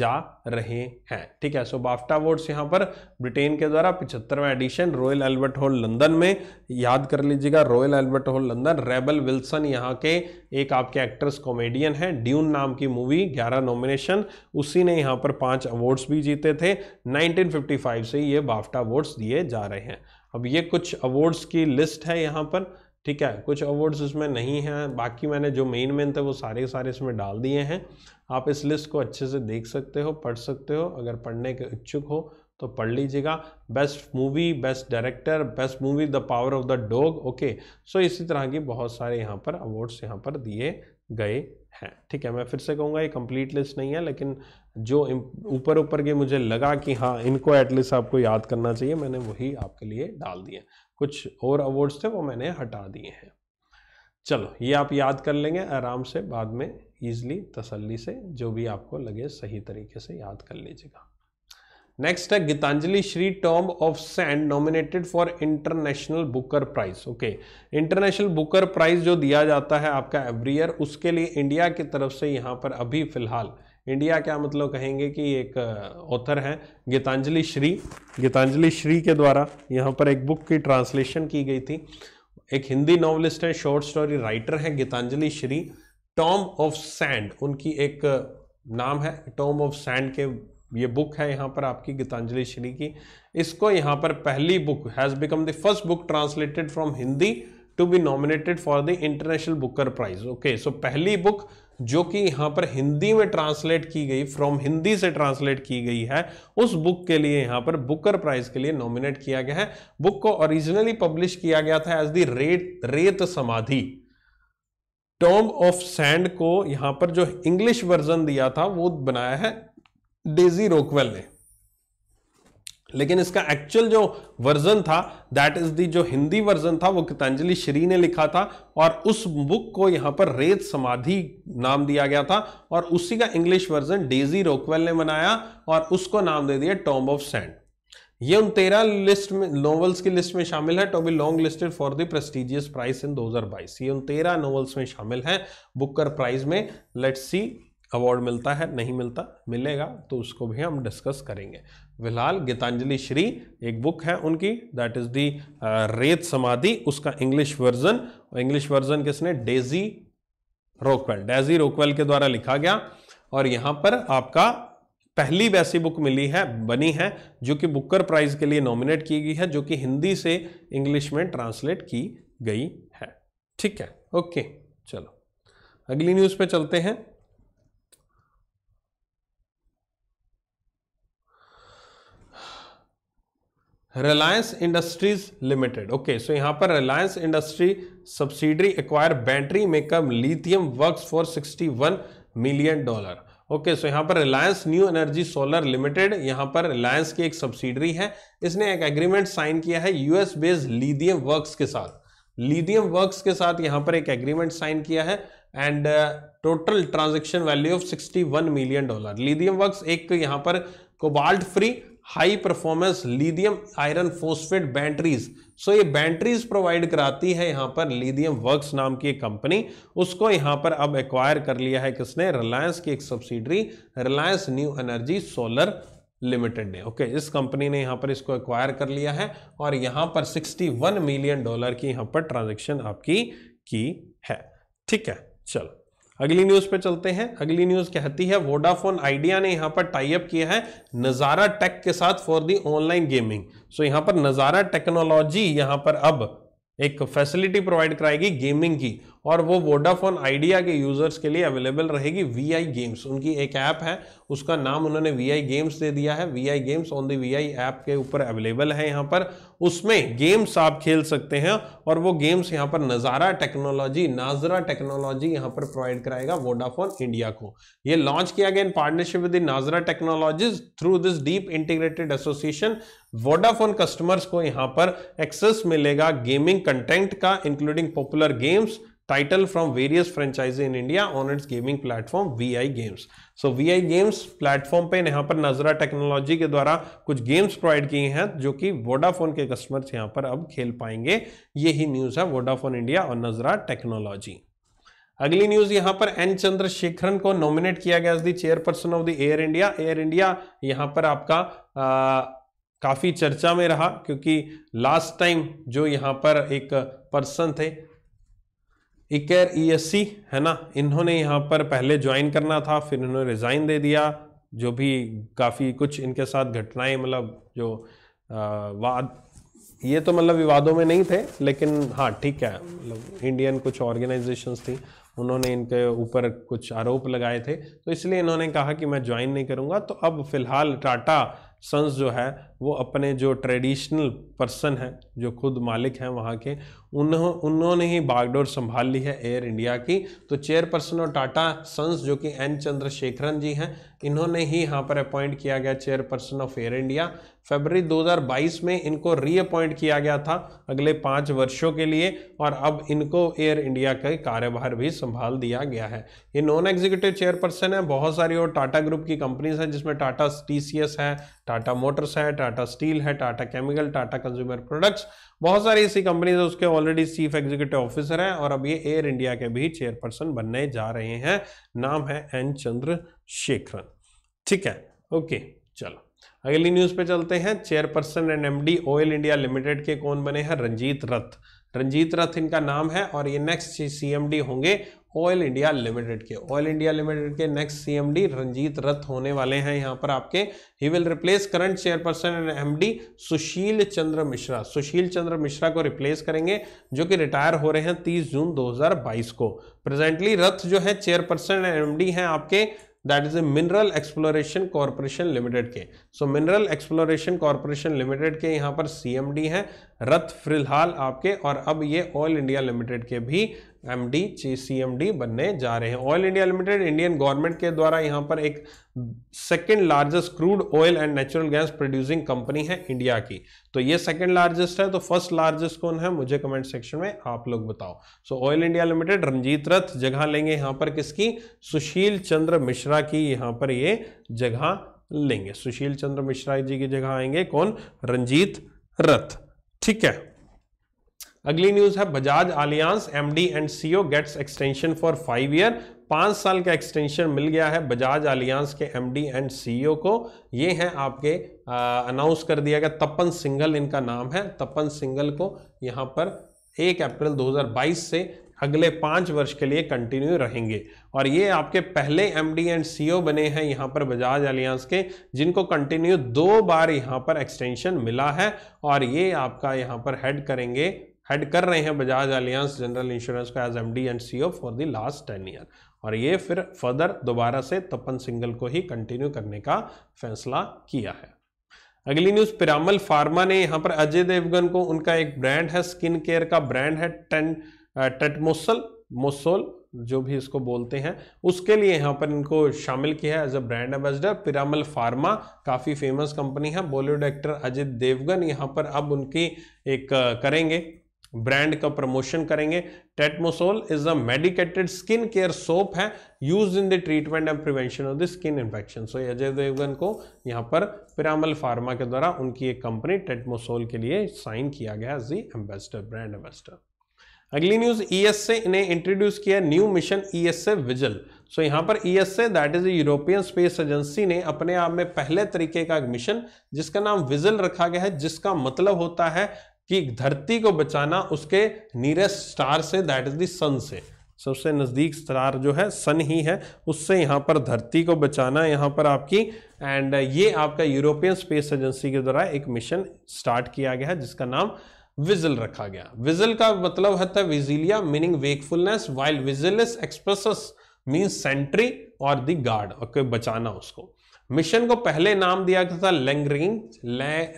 जा रहे हैं ठीक है सो बाफ्टा अवार्ड्स यहाँ पर ब्रिटेन के द्वारा पिछहत्तरवा edition Royal Albert Hall London में याद कर लीजिएगा Royal Albert Hall London Rebel Wilson यहाँ के एक आपके एक्ट्रेस कॉमेडियन है ड्यून नाम की मूवी ग्यारह नॉमिनेशन उसी ने यहाँ पर पाँच अवार्ड्स भी जीते थे नाइनटीन से ये बाफ्टा अवार्ड्स दिए जा रहे हैं अब ये कुछ अवार्ड्स की लिस्ट है यहाँ पर ठीक है कुछ अवार्ड्स इसमें नहीं हैं बाकी मैंने जो मेन मेन थे वो सारे सारे इसमें डाल दिए हैं आप इस लिस्ट को अच्छे से देख सकते हो पढ़ सकते हो अगर पढ़ने के इच्छुक हो तो पढ़ लीजिएगा best movie best director best movie the power of the dog okay so इसी तरह की बहुत सारे यहाँ पर अवार्ड्स यहाँ पर दिए गए हैं ठीक है मैं फिर से कहूँगा ये कंप्लीट लिस्ट नहीं है लेकिन जो ऊपर ऊपर के मुझे लगा कि हाँ इनको एटलीस्ट आपको याद करना चाहिए मैंने वही आपके लिए डाल दिए कुछ और अवार्ड्स थे वो मैंने हटा दिए हैं चलो ये आप याद कर लेंगे आराम से बाद में ईजली तसल्ली से जो भी आपको लगे सही तरीके से याद कर लीजिएगा नेक्स्ट है Geetanjali Shree tomb of sand nominated for international Booker prize okay international Booker prize जो दिया जाता है आपका एवरी ईयर उसके लिए इंडिया की तरफ से यहाँ पर अभी फिलहाल इंडिया क्या मतलब कहेंगे कि एक ऑथर हैं गीतांजलि श्री गीतांजलि श्री के द्वारा यहाँ पर एक बुक की ट्रांसलेशन की गई थी एक हिंदी नॉवलिस्ट है शॉर्ट स्टोरी राइटर हैं Geetanjali Shree tomb of sand उनकी एक नाम है टॉम ऑफ सैंड के ये बुक है यहाँ पर आपकी गीतांजलि श्री की इसको यहाँ पर पहली book has become the first book translated from Hindi to be nominated for the international Booker prize okay so पहली बुक जो कि यहाँ पर हिंदी में ट्रांसलेट की गई फ्रॉम हिंदी से ट्रांसलेट की गई है उस बुक के लिए यहाँ पर बुकर प्राइज के लिए नॉमिनेट किया गया है बुक को ओरिजिनली पब्लिश किया गया था एज दी रेत रेत समाधि टॉम ऑफ सैंड को यहाँ पर जो इंग्लिश वर्जन दिया था वो बनाया है डेजी रोकवेल ने लेकिन इसका एक्चुअल जो वर्जन था दैट इज दी जो हिंदी वर्जन था वो कितांजलि श्री ने लिखा था और उस बुक को यहां पर रेत समाधि नाम दिया गया था और उसी का इंग्लिश वर्जन डेजी रोकवेल ने बनाया और उसको नाम दे दिया टॉम्ब ऑफ सैंड ये उन तेरह लिस्ट में नॉवेल्स की लिस्ट में शामिल है to be long listed for the prestigious prize in 2022 ये उन तेरह नॉवल्स में शामिल है बुकर प्राइज में लेट सी अवार्ड मिलता है नहीं मिलता मिलेगा तो उसको भी हम डिस्कस करेंगे फिलहाल गीतांजलि श्री एक बुक है उनकी that is the Ret Samadhi उसका इंग्लिश वर्जन और इंग्लिश वर्जन किसने डेजी रोकवेल डेजी रोकवेल के द्वारा लिखा गया और यहाँ पर आपका पहली वैसी बुक मिली है बनी है जो कि बुकर प्राइज के लिए नॉमिनेट की गई है जो कि हिंदी से इंग्लिश में ट्रांसलेट की गई है ठीक है ओके चलो अगली न्यूज़ पे चलते हैं Reliance industries limited okay so यहाँ पर Reliance industry subsidiary acquire battery makeup lithium Werks for 61 million dollar okay so यहाँ पर Reliance new energy solar limited यहाँ पर रिलायंस की एक सब्सिडरी है इसने एक एग्रीमेंट साइन किया है यूएस बेस्ड लिथियम वर्क्स के साथ लिथियम वर्क्स के साथ यहाँ पर एक एग्रीमेंट साइन किया है and total transaction value of 61 million dollar lithium Werks एक यहाँ पर cobalt free high performance lithium iron phosphate batteries so ये बैटरीज प्रोवाइड कराती है यहाँ पर लीडियम वर्क्स नाम की एक कंपनी उसको यहाँ पर अब एक्वायर कर लिया है किसने रिलायंस की एक subsidiary Reliance new energy solar limited ने ओके इस कंपनी ने यहाँ पर इसको एक्वायर कर लिया है और यहाँ पर 61 मिलियन डॉलर की यहाँ पर ट्रांजेक्शन आपकी की है ठीक है चलो अगली न्यूज पे चलते हैं अगली न्यूज कहती है वोडाफोन आइडिया ने यहाँ पर अप किया है नज़ारा टेक के साथ for the online gaming so यहाँ पर नज़ारा टेक्नोलॉजी यहां पर अब एक फैसिलिटी प्रोवाइड कराएगी गेमिंग की और वो वोडाफोन आइडिया के यूज़र्स के लिए अवेलेबल रहेगी वी आई गेम्स उनकी एक ऐप है उसका नाम उन्होंने वी आई गेम्स दे दिया है V I games on the V I app के ऊपर अवेलेबल है यहाँ पर उसमें गेम्स आप खेल सकते हैं और वो गेम्स यहाँ पर नज़ारा टेक्नोलॉजी नाजरा टेक्नोलॉजी यहाँ पर प्रोवाइड कराएगा वोडाफोन इंडिया को ये लॉन्च किया गया in partnership with Nazara technologies through this deep integrated association Vodafone customers को यहाँ पर एक्सेस मिलेगा गेमिंग कंटेंट का including popular games title from various franchises in India on its gaming platform VI Games. So V I games platform पे यहाँ पर नजरा टेक्नोलॉजी के द्वारा कुछ गेम्स प्रोवाइड किए हैं जो कि वोडाफोन के कस्टमर्स यहाँ पर अब खेल पाएंगे ये ही न्यूज़ है वोडाफोन इंडिया और नजरा टेक्नोलॉजी अगली न्यूज यहाँ पर एन चंद्रशेखरन को नॉमिनेट किया गया as chairperson of the Air India Air India यहाँ पर आपका आ, काफ़ी चर्चा में रहा क्योंकि लास्ट टाइम जो यहाँ पर एक पर्सन थे इकेर ईएससी e है ना इन्होंने यहाँ पर पहले ज्वाइन करना था फिर इन्होंने रिज़ाइन दे दिया जो भी काफ़ी कुछ इनके साथ घटनाएं मतलब जो आ, वाद ये तो मतलब विवादों में नहीं थे लेकिन हाँ ठीक है मतलब इंडियन कुछ ऑर्गेनाइजेशंस थी उन्होंने इनके ऊपर कुछ आरोप लगाए थे तो इसलिए इन्होंने कहा कि मैं ज्वाइन नहीं करूँगा तो अब फिलहाल टाटा सन्स जो है वो अपने जो ट्रेडिशनल पर्सन हैं जो खुद मालिक हैं वहाँ के उन्हों उन्होंने ही बागडोर संभाल ली है एयर इंडिया की तो चेयरपर्सन और टाटा सन्स जो कि एन चंद्रशेखरन जी हैं इन्होंने ही यहाँ पर अपॉइंट किया गया चेयरपर्सन ऑफ एयर इंडिया फरवरी 2022 में इनको रीअपॉइंट किया गया था अगले पाँच वर्षों के लिए और अब इनको एयर इंडिया का कार्यभार भी संभाल दिया गया है ये नॉन एग्जीक्यूटिव चेयरपर्सन है बहुत सारी और टाटा ग्रुप की कंपनीज हैं जिसमें टाटा टी है टाटा मोटर्स है टाटा स्टील है Tata chemical Tata consumer products बहुत सारी ऐसी कंपनीज उसके ऑलरेडी चीफ एग्जीक्यूटिव ऑफिसर हैं और अब ये एयर इंडिया के भी चेयरपर्सन बनने जा रहे हैं नाम है एन चंद्र शेखरन ठीक है ओके चलो अगली न्यूज पे चलते हैं chairperson and MD oil India limited के कौन बने हैं रंजीत रथ रंजीत रथ इनका नाम है और ये नेक्स्ट सीएमडी होंगे ऑयल इंडिया लिमिटेड के ऑयल इंडिया लिमिटेड के नेक्स्ट सीएमडी रंजीत रथ होने वाले हैं यहाँ पर आपके ही will replace current chairperson and MD Sushil Chandra Mishra Sushil Chandra Mishra को रिप्लेस करेंगे जो कि रिटायर हो रहे हैं 30 जून 2022 को प्रेजेंटली रथ जो है चेयरपर्सन एंड एमडी हैं आपके that is a mineral exploration corporation limited के so mineral exploration corporation limited के यहाँ पर सीएमडी हैं रथ फिलहाल आपके और अब ये ऑयल इंडिया लिमिटेड के भी एमडी सीएमडी बनने जा रहे हैं oil India limited Indian government के द्वारा यहाँ पर एक second largest crude oil and natural gas producing company है इंडिया की तो ये सेकेंड लार्जेस्ट है तो फर्स्ट लार्जेस्ट कौन है मुझे कमेंट सेक्शन में आप लोग बताओ so oil India limited Ranjit Rath जगह लेंगे यहाँ पर किसकी सुशील चंद्र मिश्रा की यहाँ पर ये जगह लेंगे सुशील चंद्र मिश्रा जी की जगह आएंगे कौन रंजीत रथ ठीक है अगली न्यूज है Bajaj Allianz MD and CEO gets extension for five year पांच साल का एक्सटेंशन मिल गया है बजाज आलियांस के एमडी एंड सीईओ को ये है आपके अनाउंस कर दिया गया तपन सिंगल इनका नाम है तपन सिंगल को यहां पर एक अप्रैल 2022 से अगले पाँच वर्ष के लिए कंटिन्यू रहेंगे और ये आपके पहले एम डी एंड सी बने हैं यहाँ पर बजाज एलियांस के जिनको कंटिन्यू दो बार यहाँ पर एक्सटेंशन मिला है और ये आपका यहाँ पर हेड करेंगे हेड कर रहे हैं बजाज अलियांस जनरल इंश्योरेंस का as M D and C for the last ten year और ये फिर फर्दर दोबारा से तपन सिंगल को ही कंटिन्यू करने का फैसला किया है अगली न्यूज पिरामल फार्मा ने यहाँ पर अजय देवगन को उनका एक ब्रांड है स्किन केयर का ब्रांड है टेन टेटमोसल मोसोल जो भी इसको बोलते हैं उसके लिए यहाँ पर इनको शामिल किया है as a brand ambassador Piramal pharma काफ़ी फेमस कंपनी है बॉलीवुड एक्टर अजित देवगन यहाँ पर अब उनकी एक करेंगे ब्रांड का प्रमोशन करेंगे Tetmosol is a medicated skin care soap है use in the treatment and prevention of the skin infection so Ajay Devgn को यहाँ पर पिरामल फार्मा के द्वारा उनकी एक कंपनी टेटमोसोल के लिए साइन किया गया as the ambassador brand ambassador अगली न्यूज एस से इन्हें इंट्रोड्यूस किया न्यू मिशन एस से विजल सो so, यहाँ पर ई एस से that is European Space Agency ने अपने आप में पहले तरीके का एक मिशन जिसका नाम विजल रखा गया है जिसका मतलब होता है कि धरती को बचाना उसके नियरेस्ट स्टार से दैट इज दन सन से सबसे नज़दीक स्टार जो है सन ही है उससे यहाँ पर धरती को बचाना यहाँ पर आपकी एंड ये आपका यूरोपियन स्पेस एजेंसी के द्वारा एक मिशन स्टार्ट किया गया है जिसका नाम विजल रखा गया विजल का मतलब होता है vigilia meaning wakefulness while vigiles express mean sentry और दी गार्ड ओके बचाना उसको मिशन को पहले नाम दिया गया था लैंग रेंज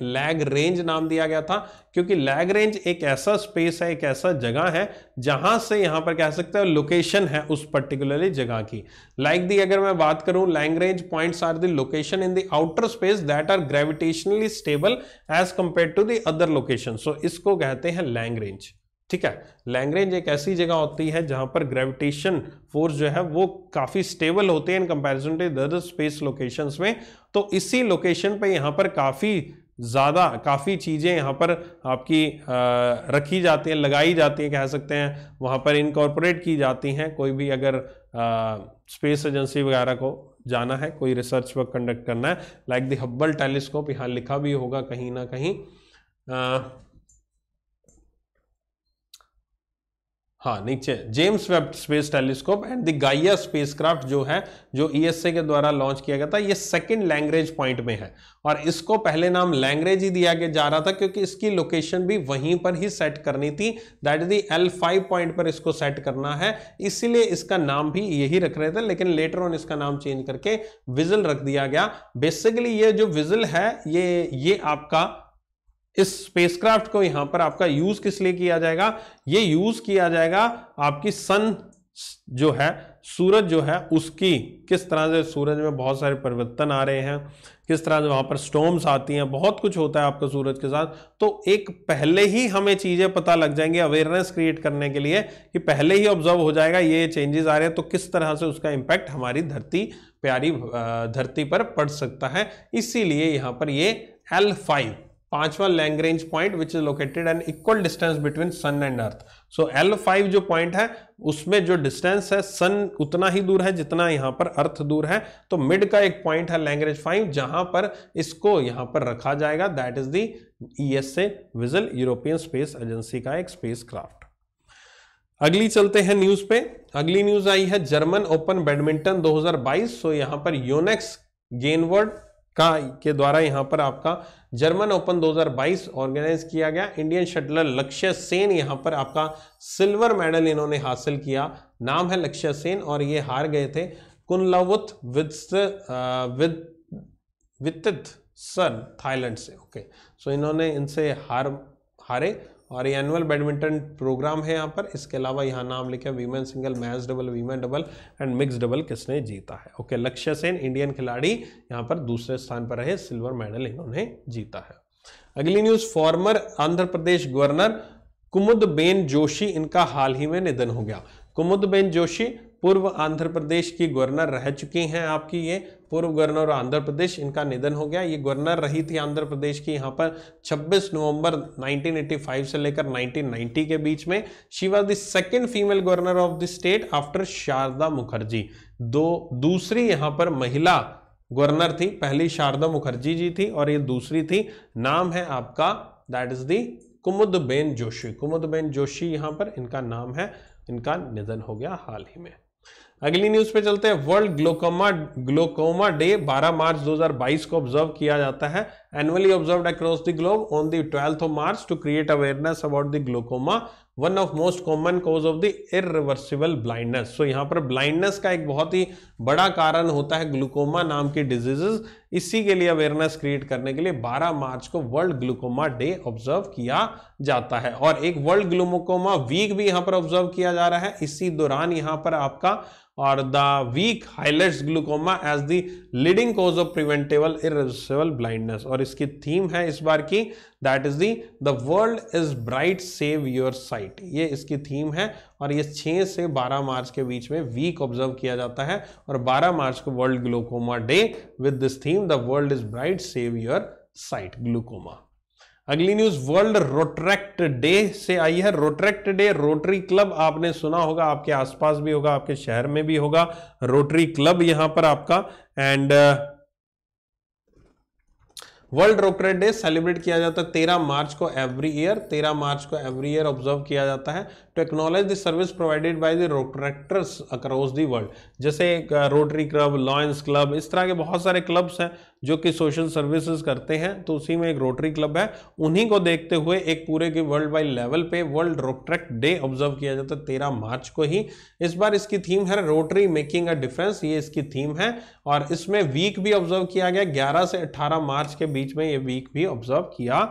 लैग रेंज नाम दिया गया था क्योंकि लैग रेंज एक ऐसा स्पेस है एक ऐसा जगह है जहां से यहां पर कह सकते हैं लोकेशन है उस पर्टिकुलरली जगह की लाइक like दी अगर मैं बात करूं range points are the location in the outer space that are gravitationally stable as compare to the other location so इसको कहते हैं लैंग रेंज ठीक है लैंग्रेंज एक ऐसी जगह होती है जहां पर ग्रेविटेशन फोर्स जो है वो काफ़ी स्टेबल होते हैं in comparison to other space locations में तो इसी लोकेशन पे यहाँ पर काफ़ी ज़्यादा काफ़ी चीज़ें यहाँ पर आपकी आ, रखी जाती हैं लगाई जाती हैं कह सकते हैं वहाँ पर इनकॉर्पोरेट की जाती हैं कोई भी अगर आ, स्पेस एजेंसी वगैरह को जाना है कोई रिसर्च वर्क कंडक्ट करना है लाइक द हब्बल टेलीस्कोप यहाँ लिखा भी होगा कहीं ना कहीं आ, हाँ नीचे James Webb space telescope and the Gaia spacecraft जो है जो ईएसए e के द्वारा लॉन्च किया गया था ये सेकंड लैंग्रेज पॉइंट में है और इसको पहले नाम लैंग्रेज ही दिया गया जा रहा था क्योंकि इसकी लोकेशन भी वहीं पर ही सेट करनी थी that is the L five point पर इसको सेट करना है इसीलिए इसका नाम भी यही रख रहे थे लेकिन लेटर ऑन इसका नाम चेंज करके विजल रख दिया गया बेसिकली ये जो विजल है ये ये आपका इस स्पेसक्राफ्ट को यहां पर आपका यूज किस लिए किया जाएगा ये यूज किया जाएगा आपकी सन जो है सूरज जो है उसकी किस तरह से सूरज में बहुत सारे परिवर्तन आ रहे हैं किस तरह से वहाँ पर स्टोम्स आती हैं बहुत कुछ होता है आपका सूरज के साथ तो एक पहले ही हमें चीज़ें पता लग जाएंगी अवेयरनेस क्रिएट करने के लिए कि पहले ही ऑब्जर्व हो जाएगा ये चेंजेस आ रहे हैं तो किस तरह से उसका इम्पैक्ट हमारी धरती प्यारी धरती पर पड़ सकता है इसीलिए यहाँ पर ये एल फाइव पांचवा Lagrange point which is located an equal distance between sun and earth so L five जो पॉइंट है उसमें जो डिस्टेंस है सन उतना ही दूर है जितना यहां पर अर्थ दूर है तो मिड का एक पॉइंट है लैंग्रेज फाइव जहां पर इसको यहां पर रखा जाएगा दैट इज दिजल विजल यूरोपियन स्पेस एजेंसी का एक स्पेस क्राफ्ट अगली चलते हैं न्यूज पे अगली न्यूज आई है जर्मन ओपन बैडमिंटन दो हजार बाईस सो यहां पर योनेक्स गेनवर्ड का के द्वारा यहाँ पर आपका जर्मन ओपन 2022 ऑर्गेनाइज किया गया इंडियन शटलर लक्ष्य सेन यहाँ पर आपका सिल्वर मेडल इन्होंने हासिल किया नाम है लक्ष्य सेन और ये हार गए थे Kunlavut Vitidsarn Thailand से ओके सो इन्होंने इनसे हार हारे और ये एनुअल बैडमिंटन प्रोग्राम है यहाँ पर इसके अलावा यहाँ नाम लिखे women single match double women double and mix double किसने जीता है ओके लक्ष्य सेन इंडियन खिलाड़ी यहाँ पर दूसरे स्थान पर रहे सिल्वर मेडल इन्होंने जीता है अगली news former Andhra Pradesh governor Kumud ben Joshi इनका हाल ही में निधन हो गया कुमुद बेन जोशी पूर्व आंध्र प्रदेश की गवर्नर रह चुकी हैं आपकी ये पूर्व गवर्नर आंध्र प्रदेश इनका निधन हो गया ये गवर्नर रही थी आंध्र प्रदेश की यहाँ पर 26 नवंबर 1985 से लेकर 1990 के बीच में she was the second female governor of the state after Sharada Mukherjee दो दूसरी यहाँ पर महिला गवर्नर थी पहली शारदा मुखर्जी जी थी और ये दूसरी थी नाम है आपका that is the Kumudben Joshi Kumudben Joshi यहाँ पर इनका नाम है इनका निधन हो गया हाल ही में अगली न्यूज पे चलते हैं वर्ल्ड ग्लोकोमा ग्लोकोमा डे 12 मार्च 2022 को ऑब्जर्व किया जाता है annually observe across the globe on the twelfth of March to create awareness about the glaucoma one of most common cause of the irreversible blindness so यहाँ पर ब्लाइंडनेस का एक बहुत ही बड़ा कारण होता है ग्लूकोमा नाम की डिजीजेज इसी के लिए अवेयरनेस क्रिएट करने के लिए 12 मार्च को वर्ल्ड ग्लूकोमा डे ऑब्जर्व किया जाता है और एक वर्ल्ड ग्लूकोमा वीक भी यहाँ पर ऑब्जर्व किया जा रहा है इसी दौरान यहाँ पर आपका or the weak highlights glaucoma as the leading cause of preventable irreversible blindness और इसकी थीम है इस बार की that is the the world is bright save your sight ये इसकी थीम है और ये 6 से 12 मार्च के बीच में वीक ऑब्जर्व किया जाता है और 12 मार्च को world glaucoma day with this theme the world is bright save your sight glaucoma अगली न्यूज वर्ल्ड रोट्रैक्ट डे से आई है रोट्रैक्ट डे रोटरी क्लब आपने सुना होगा आपके आसपास भी होगा आपके शहर में भी होगा रोटरी क्लब यहां पर आपका and uh, world Rotaract day celebrate किया जाता है तेरह मार्च को एवरी ईयर तेरह मार्च को एवरी ईयर ऑब्जर्व किया जाता है to acknowledge the service provided by the Rotaractors across the world जैसे रोटरी क्लब लॉयंस क्लब इस तरह के बहुत सारे क्लब्स हैं जो कि सोशल सर्विसेज करते हैं तो उसी में एक रोटरी क्लब है उन्हीं को देखते हुए एक पूरे के वर्ल्ड वाइड लेवल पे वर्ल्ड रोट्रैक डे ऑब्जर्व किया जाता है तेरह मार्च को ही इस बार इसकी थीम है रोटरी मेकिंग अ डिफरेंस ये इसकी थीम है और इसमें वीक भी ऑब्जर्व किया गया ग्यारह से अट्ठारह मार्च के बीच में ये वीक भी ऑब्जर्व किया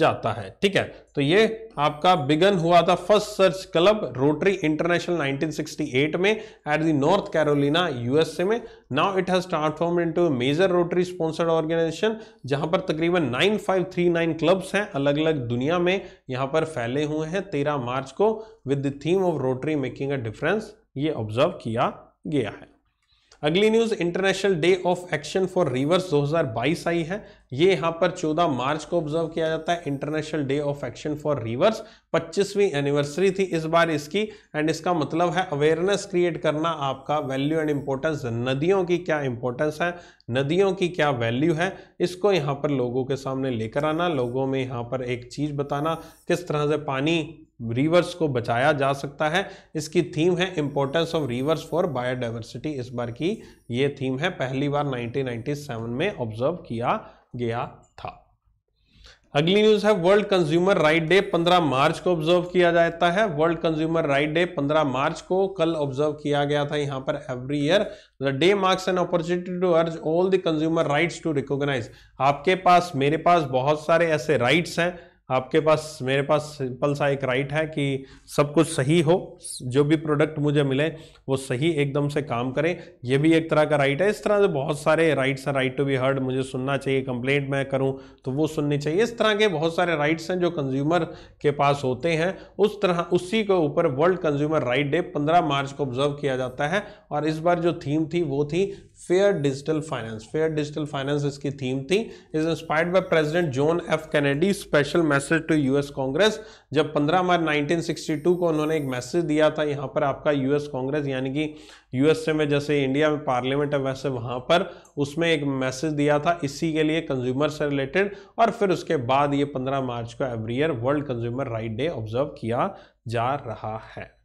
जाता है ठीक है तो ये आपका बिगन हुआ था first search club Rotary International 1968 में at the North Carolina USA में now it has transform into major Rotary sponsored organisation जहां पर तकरीबन 9539 क्लब्स हैं अलग अलग दुनिया में यहां पर फैले हुए हैं तेरह मार्च को with the theme of Rotary making a difference ये ऑब्जर्व किया गया है अगली news international day of action for rivers 2022 आई है ये यहाँ पर 14 मार्च को ऑब्जर्व किया जाता है international day of action for rivers 25वीं एनिवर्सरी थी इस बार इसकी एंड इसका मतलब है अवेयरनेस क्रिएट करना आपका वैल्यू एंड इंपॉर्टेंस नदियों की क्या इंपॉर्टेंस है नदियों की क्या वैल्यू है इसको यहाँ पर लोगों के सामने लेकर आना लोगों में यहाँ पर एक चीज बताना किस तरह से पानी रिवर्स को बचाया जा सकता है इसकी थीम है importance of rivers for biodiversity इस बार की ये थीम है पहली बार 1997 में ऑब्जर्व किया गया था अगली न्यूज है वर्ल्ड कंज्यूमर राइट डे 15 मार्च को ऑब्जर्व किया जाता है वर्ल्ड कंज्यूमर राइट डे 15 मार्च को कल ऑब्जर्व किया गया था यहाँ पर every year the day marks an opportunity to urge all the consumer rights to recognise आपके पास मेरे पास बहुत सारे ऐसे राइट्स हैं आपके पास मेरे पास सिंपल सा एक राइट है कि सब कुछ सही हो जो भी प्रोडक्ट मुझे मिले वो सही एकदम से काम करें ये भी एक तरह का राइट है इस तरह से बहुत सारे राइट्स हैं राइट टू बी हर्ड मुझे सुनना चाहिए कंप्लेंट मैं करूं तो वो सुननी चाहिए इस तरह के बहुत सारे राइट्स हैं जो कंज्यूमर के पास होते हैं उस तरह उसी के ऊपर वर्ल्ड कंज्यूमर राइट डे पंद्रह मार्च को ऑब्जर्व किया जाता है और इस बार जो थीम थी वो थी fair digital finance fair digital finance इसकी थीम थी is inspired by president John F Kennedy special message to US Congress जब 15 मार्च 1962 को उन्होंने एक मैसेज दिया था यहाँ पर आपका यूएस कांग्रेस यानी कि यूएसए में जैसे इंडिया में पार्लियामेंट है वैसे वहाँ पर उसमें एक मैसेज दिया था इसी के लिए कंज्यूमर से रिलेटेड और फिर उसके बाद ये पंद्रह मार्च को every year world consumer right day observe किया जा रहा है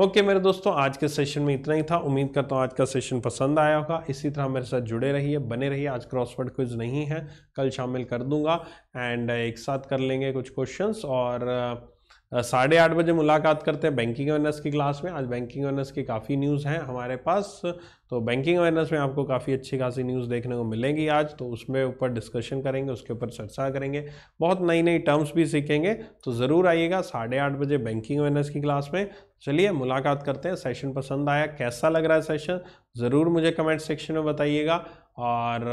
ओके okay, मेरे दोस्तों आज के सेशन में इतना ही था उम्मीद करता हूँ आज का सेशन पसंद आया होगा इसी तरह मेरे साथ जुड़े रहिए बने रहिए आज क्रॉसवर्ड क्विज नहीं है कल शामिल कर दूंगा एंड एक साथ कर लेंगे कुछ क्वेश्चंस और साढ़े आठ बजे मुलाकात करते हैं बैंकिंग अवेयरनेस की क्लास में आज बैंकिंग अवेयरनेस की काफ़ी न्यूज़ हैं हमारे पास तो बैंकिंग अवेयरनेस में आपको काफ़ी अच्छी खासी न्यूज़ देखने को मिलेंगी आज तो उसमें ऊपर डिस्कशन करेंगे उसके ऊपर चर्चा करेंगे बहुत नई नई टर्म्स भी सीखेंगे तो ज़रूर आइएगा साढ़े आठ बजे बैंकिंग अवेयरनेस की क्लास में चलिए मुलाकात करते हैं सेशन पसंद आया कैसा लग रहा है सेशन ज़रूर मुझे कमेंट सेक्शन में बताइएगा और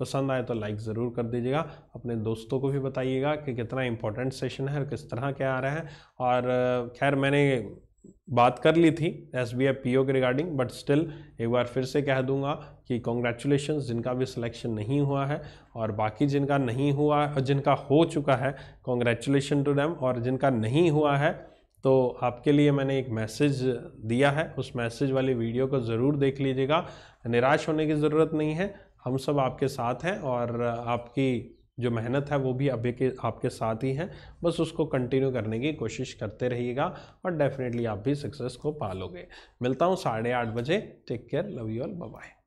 पसंद आए तो लाइक ज़रूर कर दीजिएगा अपने दोस्तों को भी बताइएगा कि कितना इम्पोर्टेंट सेशन है और किस तरह क्या आ रहा है और खैर मैंने बात कर ली थी S B I P O के रिगार्डिंग बट स्टिल एक बार फिर से कह दूंगा कि कॉन्ग्रेचुलेशन जिनका भी सिलेक्शन नहीं हुआ है और बाकी जिनका नहीं हुआ और जिनका हो चुका है कॉन्ग्रेचुलेशन टू डैम और जिनका नहीं हुआ है तो आपके लिए मैंने एक मैसेज दिया है उस मैसेज वाली वीडियो को ज़रूर देख लीजिएगा निराश होने की ज़रूरत नहीं है हम सब आपके साथ हैं और आपकी जो मेहनत है वो भी अभी के आपके साथ ही है बस उसको कंटिन्यू करने की कोशिश करते रहिएगा और डेफिनेटली आप भी सक्सेस को पालोगे मिलता हूँ साढ़े आठ बजे take care love you all bye